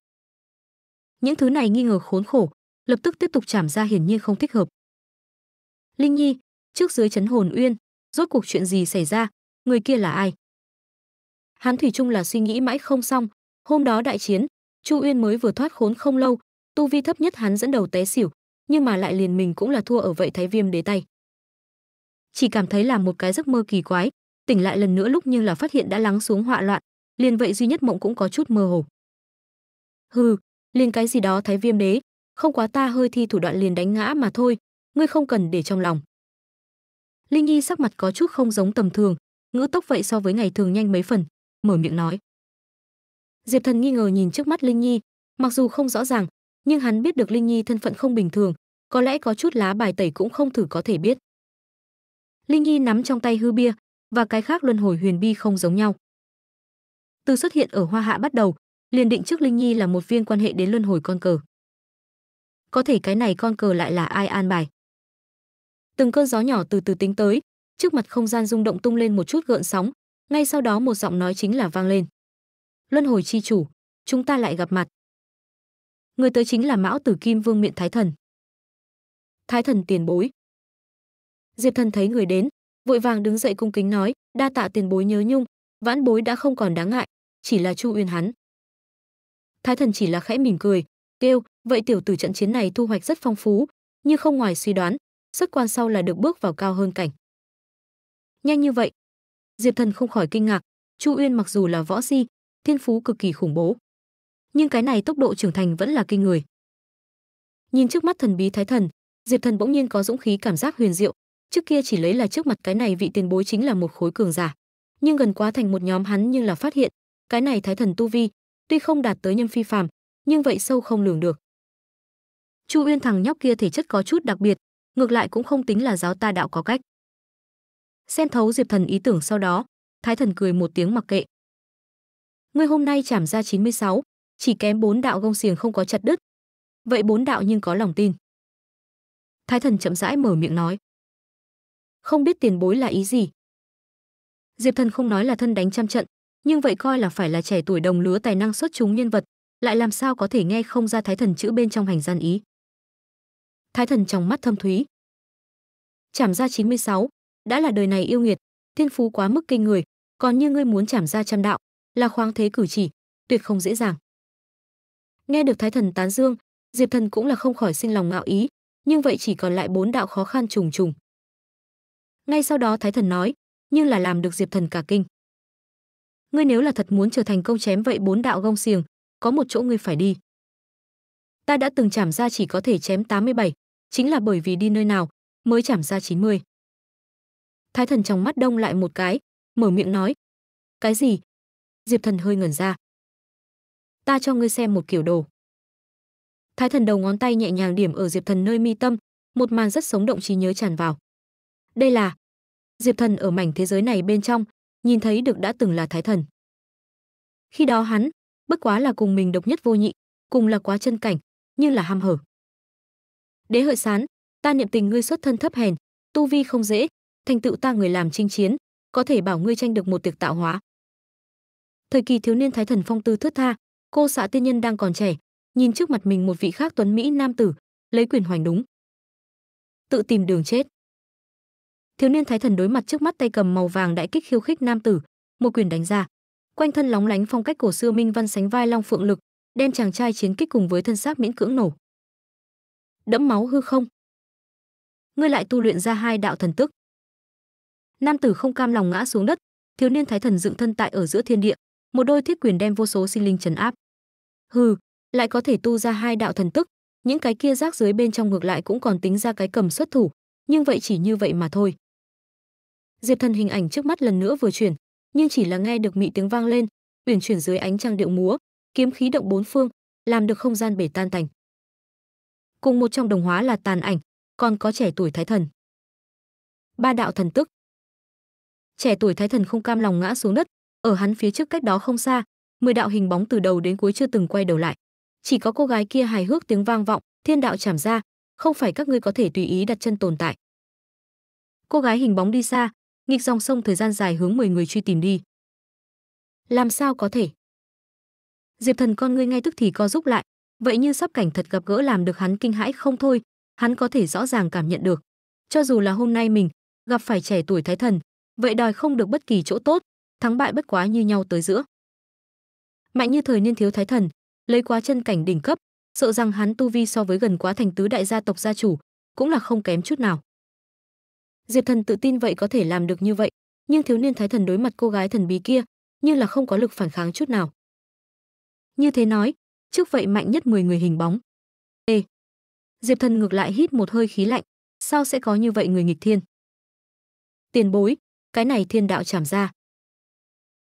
Những thứ này nghi ngờ khốn khổ, lập tức tiếp tục chảm ra hiển nhiên không thích hợp. Linh Nhi, trước dưới chấn hồn uyên rốt cuộc chuyện gì xảy ra người kia là ai hán thủy trung là suy nghĩ mãi không xong hôm đó đại chiến chu uyên mới vừa thoát khốn không lâu tu vi thấp nhất hắn dẫn đầu té xỉu nhưng mà lại liền mình cũng là thua ở vậy thái viêm đế tay chỉ cảm thấy là một cái giấc mơ kỳ quái tỉnh lại lần nữa lúc nhưng là phát hiện đã lắng xuống họa loạn liền vậy duy nhất mộng cũng có chút mơ hồ hừ liền cái gì đó thái viêm đế không quá ta hơi thi thủ đoạn liền đánh ngã mà thôi ngươi không cần để trong lòng Linh Nhi sắc mặt có chút không giống tầm thường, ngữ tốc vậy so với ngày thường nhanh mấy phần, mở miệng nói. Diệp Thần nghi ngờ nhìn trước mắt Linh Nhi, mặc dù không rõ ràng, nhưng hắn biết được Linh Nhi thân phận không bình thường, có lẽ có chút lá bài tẩy cũng không thử có thể biết. Linh Nhi nắm trong tay hư bia và cái khác luân hồi huyền bi không giống nhau. Từ xuất hiện ở Hoa Hạ bắt đầu, liền định trước Linh Nhi là một viên quan hệ đến luân hồi con cờ. Có thể cái này con cờ lại là ai an bài? từng cơn gió nhỏ từ từ tính tới trước mặt không gian rung động tung lên một chút gợn sóng ngay sau đó một giọng nói chính là vang lên luân hồi chi chủ chúng ta lại gặp mặt người tới chính là mão tử kim vương miện thái thần thái thần tiền bối diệp thần thấy người đến vội vàng đứng dậy cung kính nói đa tạ tiền bối nhớ nhung vãn bối đã không còn đáng ngại chỉ là chu uyên hắn thái thần chỉ là khẽ mỉm cười kêu vậy tiểu tử trận chiến này thu hoạch rất phong phú như không ngoài suy đoán xuất quan sau là được bước vào cao hơn cảnh. Nhanh như vậy, Diệp Thần không khỏi kinh ngạc, Chu Uyên mặc dù là võ si, thiên phú cực kỳ khủng bố, nhưng cái này tốc độ trưởng thành vẫn là kinh người. Nhìn trước mắt thần bí thái thần, Diệp Thần bỗng nhiên có dũng khí cảm giác huyền diệu, trước kia chỉ lấy là trước mặt cái này vị tiền bối chính là một khối cường giả, nhưng gần quá thành một nhóm hắn nhưng là phát hiện, cái này thái thần tu vi, tuy không đạt tới nhân phi phàm, nhưng vậy sâu không lường được. Chu Uyên thằng nhóc kia thể chất có chút đặc biệt, ngược lại cũng không tính là giáo ta đạo có cách Xem thấu diệp thần ý tưởng sau đó thái thần cười một tiếng mặc kệ ngươi hôm nay chảm ra 96, chỉ kém bốn đạo gông xiềng không có chặt đứt vậy bốn đạo nhưng có lòng tin thái thần chậm rãi mở miệng nói không biết tiền bối là ý gì diệp thần không nói là thân đánh trăm trận nhưng vậy coi là phải là trẻ tuổi đồng lứa tài năng xuất chúng nhân vật lại làm sao có thể nghe không ra thái thần chữ bên trong hành gian ý thái thần trong mắt thâm thúy. Chảm ra 96, đã là đời này yêu nghiệt, thiên phú quá mức kinh người, còn như ngươi muốn trảm gia trăm đạo, là khoáng thế cử chỉ, tuyệt không dễ dàng. Nghe được thái thần tán dương, Diệp thần cũng là không khỏi sinh lòng ngạo ý, nhưng vậy chỉ còn lại bốn đạo khó khăn trùng trùng. Ngay sau đó thái thần nói, nhưng là làm được Diệp thần cả kinh. Ngươi nếu là thật muốn trở thành công chém vậy bốn đạo gông xiềng, có một chỗ ngươi phải đi. Ta đã từng chảm ra chỉ có thể chém 87, chính là bởi vì đi nơi nào mới chảm ra 90. Thái thần trong mắt đông lại một cái, mở miệng nói. Cái gì? Diệp thần hơi ngẩn ra. Ta cho ngươi xem một kiểu đồ. Thái thần đầu ngón tay nhẹ nhàng điểm ở Diệp thần nơi mi tâm, một màn rất sống động trí nhớ tràn vào. Đây là Diệp thần ở mảnh thế giới này bên trong, nhìn thấy được đã từng là thái thần. Khi đó hắn, bất quá là cùng mình độc nhất vô nhị, cùng là quá chân cảnh, như là ham hở. Đế hợi sán, ta niệm tình ngươi xuất thân thấp hèn, tu vi không dễ, thành tựu ta người làm chinh chiến, có thể bảo ngươi tranh được một tiệc tạo hóa. Thời kỳ thiếu niên Thái Thần Phong tư thướt tha, cô xã tiên nhân đang còn trẻ, nhìn trước mặt mình một vị khác tuấn mỹ nam tử, lấy quyền hoành đúng. Tự tìm đường chết. Thiếu niên Thái Thần đối mặt trước mắt tay cầm màu vàng đại kích khiêu khích nam tử, một quyền đánh ra. Quanh thân lóng lánh phong cách cổ xưa minh văn sánh vai long phượng lực, đem chàng trai chiến kích cùng với thân xác miễn cưỡng nổ đẫm máu hư không ngươi lại tu luyện ra hai đạo thần tức nam tử không cam lòng ngã xuống đất thiếu niên thái thần dựng thân tại ở giữa thiên địa một đôi thiết quyền đem vô số sinh linh trấn áp hừ lại có thể tu ra hai đạo thần tức những cái kia rác dưới bên trong ngược lại cũng còn tính ra cái cầm xuất thủ nhưng vậy chỉ như vậy mà thôi diệp thần hình ảnh trước mắt lần nữa vừa chuyển nhưng chỉ là nghe được mị tiếng vang lên uyển chuyển dưới ánh trăng điệu múa kiếm khí động bốn phương làm được không gian bể tan tành cùng một trong đồng hóa là tàn ảnh, còn có trẻ tuổi thái thần. Ba đạo thần tức. Trẻ tuổi thái thần không cam lòng ngã xuống đất, ở hắn phía trước cách đó không xa, mười đạo hình bóng từ đầu đến cuối chưa từng quay đầu lại. Chỉ có cô gái kia hài hước tiếng vang vọng, thiên đạo chảm ra, không phải các ngươi có thể tùy ý đặt chân tồn tại. Cô gái hình bóng đi xa, nghịch dòng sông thời gian dài hướng mười người truy tìm đi. Làm sao có thể? Diệp Thần con ngươi ngay tức thì co rút lại, Vậy như sắp cảnh thật gặp gỡ làm được hắn kinh hãi không thôi, hắn có thể rõ ràng cảm nhận được. Cho dù là hôm nay mình gặp phải trẻ tuổi thái thần, vậy đòi không được bất kỳ chỗ tốt, thắng bại bất quá như nhau tới giữa. Mạnh như thời niên thiếu thái thần, lấy quá chân cảnh đỉnh cấp, sợ rằng hắn tu vi so với gần quá thành tứ đại gia tộc gia chủ, cũng là không kém chút nào. Diệp Thần tự tin vậy có thể làm được như vậy, nhưng thiếu niên thái thần đối mặt cô gái thần bí kia, như là không có lực phản kháng chút nào. Như thế nói, trước vậy mạnh nhất 10 người hình bóng. Ê! Diệp Thần ngược lại hít một hơi khí lạnh, sao sẽ có như vậy người nghịch thiên? Tiền bối, cái này thiên đạo chảm ra.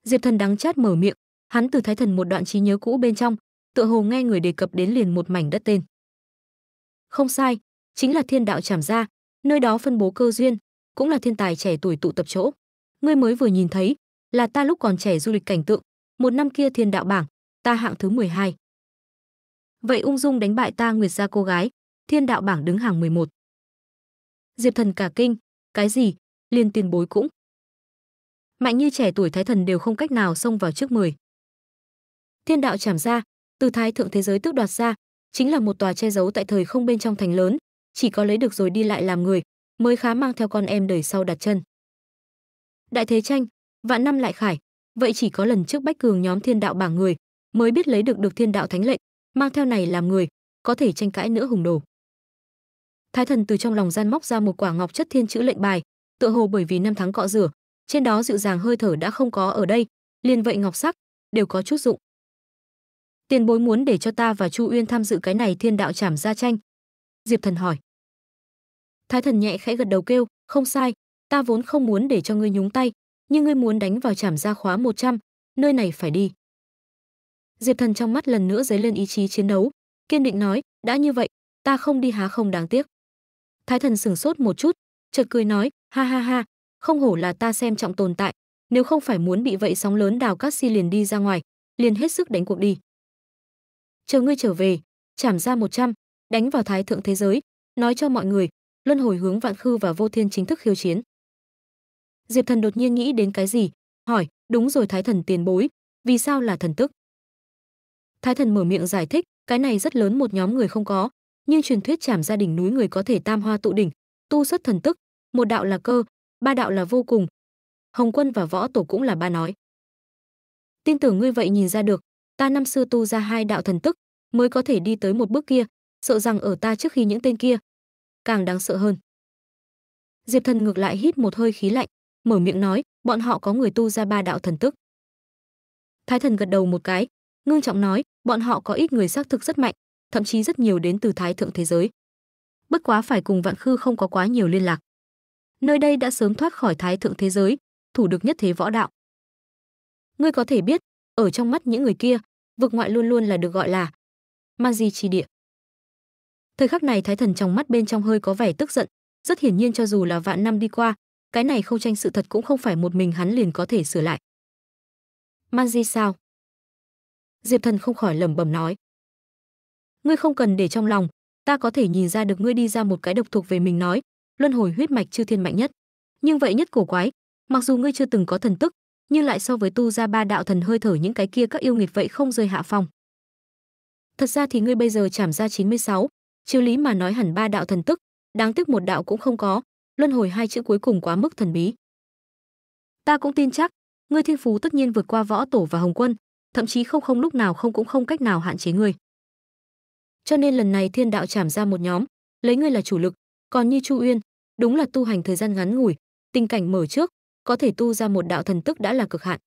Diệp Thần đắng chát mở miệng, hắn từ thái thần một đoạn trí nhớ cũ bên trong, tựa hồ nghe người đề cập đến liền một mảnh đất tên. Không sai, chính là thiên đạo chảm ra, nơi đó phân bố cơ duyên, cũng là thiên tài trẻ tuổi tụ tập chỗ. Ngươi mới vừa nhìn thấy, là ta lúc còn trẻ du lịch cảnh tượng, một năm kia thiên đạo bảng, ta hạng thứ 12. Vậy ung dung đánh bại ta Nguyệt gia cô gái, thiên đạo bảng đứng hàng 11. Diệp Thần cả kinh, cái gì? Liên tiền bối cũng. Mạnh như trẻ tuổi thái thần đều không cách nào xông vào trước 10. Thiên đạo chảm ra, từ thái thượng thế giới tước đoạt ra, chính là một tòa che giấu tại thời không bên trong thành lớn, chỉ có lấy được rồi đi lại làm người, mới khá mang theo con em đời sau đặt chân. Đại thế tranh, vạn năm lại khải, vậy chỉ có lần trước Bách Cường nhóm thiên đạo bảng người, mới biết lấy được được thiên đạo thánh lệnh, mang theo này làm người, có thể tranh cãi nữa hùng đồ. Thái thần từ trong lòng gian móc ra một quả ngọc chất thiên chữ lệnh bài, tựa hồ bởi vì năm tháng cọ rửa, trên đó dịu dàng hơi thở đã không có ở đây, liền vậy ngọc sắc đều có chút dụng. Tiền bối muốn để cho ta và Chu Uyên tham dự cái này thiên đạo trảm gia tranh. Diệp thần hỏi. Thái thần nhẹ khẽ gật đầu kêu, không sai, ta vốn không muốn để cho ngươi nhúng tay, nhưng ngươi muốn đánh vào trảm gia khóa 100, nơi này phải đi diệp thần trong mắt lần nữa dấy lên ý chí chiến đấu kiên định nói đã như vậy ta không đi há không đáng tiếc thái thần sửng sốt một chút chợt cười nói ha ha ha không hổ là ta xem trọng tồn tại nếu không phải muốn bị vậy sóng lớn đào cát si liền đi ra ngoài liền hết sức đánh cuộc đi chờ ngươi trở về chảm ra 100, đánh vào thái thượng thế giới nói cho mọi người luân hồi hướng vạn khư và vô thiên chính thức khiêu chiến diệp thần đột nhiên nghĩ đến cái gì hỏi đúng rồi thái thần tiền bối vì sao là thần tức Thái Thần mở miệng giải thích, cái này rất lớn một nhóm người không có, nhưng truyền thuyết chảm gia đình núi người có thể tam hoa tụ đỉnh, tu xuất thần tức, một đạo là cơ, ba đạo là vô cùng. Hồng Quân và Võ Tổ cũng là ba nói. Tin tưởng ngươi vậy nhìn ra được, ta năm xưa tu ra hai đạo thần tức, mới có thể đi tới một bước kia, sợ rằng ở ta trước khi những tên kia, càng đáng sợ hơn. Diệp Thần ngược lại hít một hơi khí lạnh, mở miệng nói, bọn họ có người tu ra ba đạo thần tức. Thái Thần gật đầu một cái, ngưng trọng nói bọn họ có ít người xác thực rất mạnh thậm chí rất nhiều đến từ thái thượng thế giới bất quá phải cùng vạn khư không có quá nhiều liên lạc nơi đây đã sớm thoát khỏi thái thượng thế giới thủ được nhất thế võ đạo ngươi có thể biết ở trong mắt những người kia vực ngoại luôn luôn là được gọi là ma di trì địa thời khắc này thái thần trong mắt bên trong hơi có vẻ tức giận rất hiển nhiên cho dù là vạn năm đi qua cái này không tranh sự thật cũng không phải một mình hắn liền có thể sửa lại man di sao Diệp Thần không khỏi lẩm bẩm nói: "Ngươi không cần để trong lòng, ta có thể nhìn ra được ngươi đi ra một cái độc thuộc về mình nói, luân hồi huyết mạch chư thiên mạnh nhất. Nhưng vậy nhất cổ quái, mặc dù ngươi chưa từng có thần tức, nhưng lại so với tu ra ba đạo thần hơi thở những cái kia các yêu nghiệt vậy không rơi hạ phong. Thật ra thì ngươi bây giờ chảm ra 96, chiếu lý mà nói hẳn ba đạo thần tức, đáng tiếc một đạo cũng không có, luân hồi hai chữ cuối cùng quá mức thần bí. Ta cũng tin chắc, ngươi thiên phú tất nhiên vượt qua võ tổ và hồng quân, thậm chí không không lúc nào không cũng không cách nào hạn chế ngươi. Cho nên lần này thiên đạo trảm ra một nhóm, lấy ngươi là chủ lực, còn như Chu Uyên, đúng là tu hành thời gian ngắn ngủi, tình cảnh mở trước, có thể tu ra một đạo thần tức đã là cực hạn.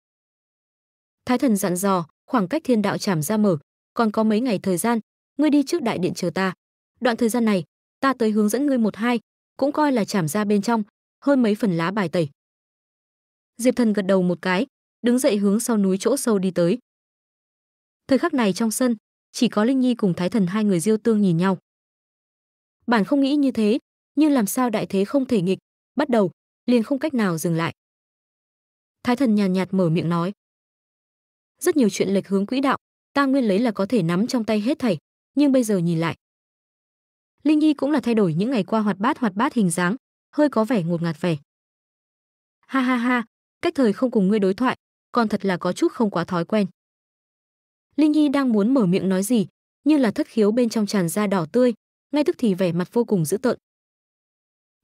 Thái thần dặn dò, khoảng cách thiên đạo trảm ra mở, còn có mấy ngày thời gian, ngươi đi trước đại điện chờ ta. Đoạn thời gian này, ta tới hướng dẫn ngươi một hai, cũng coi là trảm ra bên trong, hơn mấy phần lá bài tẩy. Diệp Thần gật đầu một cái, đứng dậy hướng sau núi chỗ sâu đi tới. Thời khắc này trong sân, chỉ có Linh Nhi cùng Thái Thần hai người diêu tương nhìn nhau. Bản không nghĩ như thế, nhưng làm sao đại thế không thể nghịch, bắt đầu, liền không cách nào dừng lại. Thái Thần nhàn nhạt, mở miệng nói. Rất nhiều chuyện lệch hướng quỹ đạo, ta nguyên lấy là có thể nắm trong tay hết thảy, nhưng bây giờ nhìn lại. Linh Nhi cũng là thay đổi những ngày qua hoạt bát hoạt bát hình dáng, hơi có vẻ ngột ngạt vẻ. Ha ha ha, cách thời không cùng ngươi đối thoại, còn thật là có chút không quá thói quen. Linh Nhi đang muốn mở miệng nói gì, như là thất khiếu bên trong tràn ra đỏ tươi, ngay tức thì vẻ mặt vô cùng dữ tợn.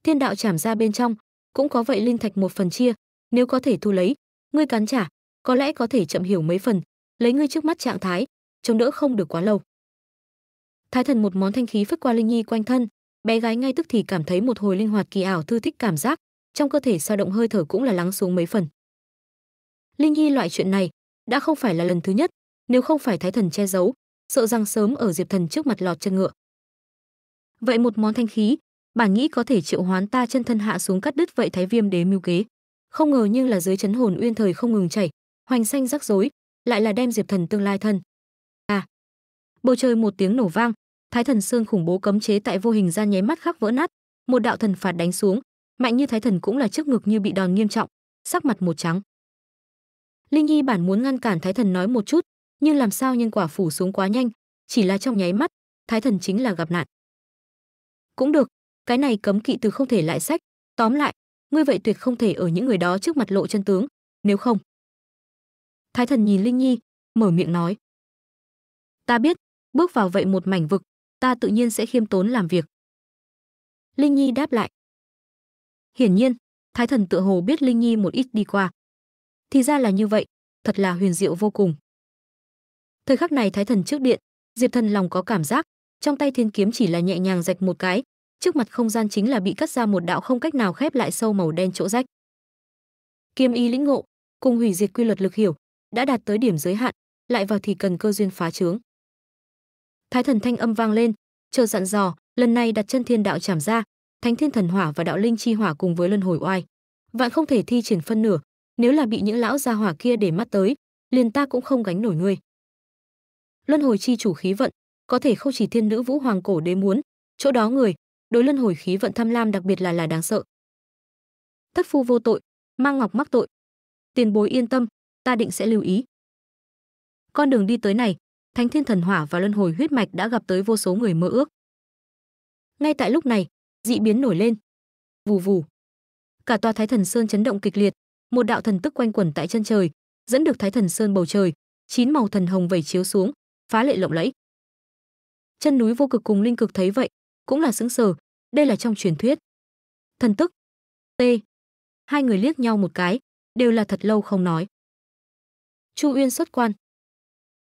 Thiên đạo chảm ra bên trong, cũng có vậy linh thạch một phần chia, nếu có thể thu lấy, ngươi cắn trả, có lẽ có thể chậm hiểu mấy phần, lấy ngươi trước mắt trạng thái, chống đỡ không được quá lâu. Thái thần một món thanh khí phất qua Linh Nhi quanh thân, bé gái ngay tức thì cảm thấy một hồi linh hoạt kỳ ảo thư thích cảm giác, trong cơ thể sao động hơi thở cũng là lắng xuống mấy phần. Linh Nhi loại chuyện này đã không phải là lần thứ nhất, nếu không phải thái thần che giấu sợ rằng sớm ở diệp thần trước mặt lọt chân ngựa vậy một món thanh khí bản nghĩ có thể triệu hoán ta chân thân hạ xuống cắt đứt vậy thái viêm đế mưu kế không ngờ nhưng là dưới chấn hồn uyên thời không ngừng chảy hoành xanh rắc rối lại là đem diệp thần tương lai thân à bầu trời một tiếng nổ vang thái thần sơn khủng bố cấm chế tại vô hình ra nháy mắt khắc vỡ nát một đạo thần phạt đánh xuống mạnh như thái thần cũng là trước ngực như bị đòn nghiêm trọng sắc mặt một trắng linh nhi bản muốn ngăn cản thái thần nói một chút nhưng làm sao nhân quả phủ xuống quá nhanh, chỉ là trong nháy mắt, thái thần chính là gặp nạn. Cũng được, cái này cấm kỵ từ không thể lại sách, tóm lại, ngươi vậy tuyệt không thể ở những người đó trước mặt lộ chân tướng, nếu không. Thái thần nhìn Linh Nhi, mở miệng nói. Ta biết, bước vào vậy một mảnh vực, ta tự nhiên sẽ khiêm tốn làm việc. Linh Nhi đáp lại. Hiển nhiên, Thái thần tựa hồ biết Linh Nhi một ít đi qua. Thì ra là như vậy, thật là huyền diệu vô cùng. Thời khắc này Thái Thần trước điện, Diệp Thần lòng có cảm giác, trong tay thiên kiếm chỉ là nhẹ nhàng rạch một cái, trước mặt không gian chính là bị cắt ra một đạo không cách nào khép lại sâu màu đen chỗ rách. Kiêm y lĩnh ngộ, cùng hủy diệt quy luật lực hiểu, đã đạt tới điểm giới hạn, lại vào thì cần cơ duyên phá trướng Thái Thần thanh âm vang lên, chờ dặn dò, lần này đặt chân thiên đạo chảm ra, thánh thiên thần hỏa và đạo linh chi hỏa cùng với luân hồi oai, vạn không thể thi triển phân nửa, nếu là bị những lão gia hỏa kia để mắt tới, liền ta cũng không gánh nổi ngươi luân hồi chi chủ khí vận có thể không chỉ thiên nữ vũ hoàng cổ đế muốn chỗ đó người đối luân hồi khí vận tham lam đặc biệt là là đáng sợ thất phu vô tội mang ngọc mắc tội tiền bối yên tâm ta định sẽ lưu ý con đường đi tới này thánh thiên thần hỏa và luân hồi huyết mạch đã gặp tới vô số người mơ ước ngay tại lúc này dị biến nổi lên vù vù cả tòa thái thần sơn chấn động kịch liệt một đạo thần tức quanh quẩn tại chân trời dẫn được thái thần sơn bầu trời chín màu thần hồng vẩy chiếu xuống phá lệ lộng lẫy. Chân núi vô cực cùng linh cực thấy vậy, cũng là sững sờ, đây là trong truyền thuyết. Thần tức. T. Hai người liếc nhau một cái, đều là thật lâu không nói. Chu Uyên xuất quan,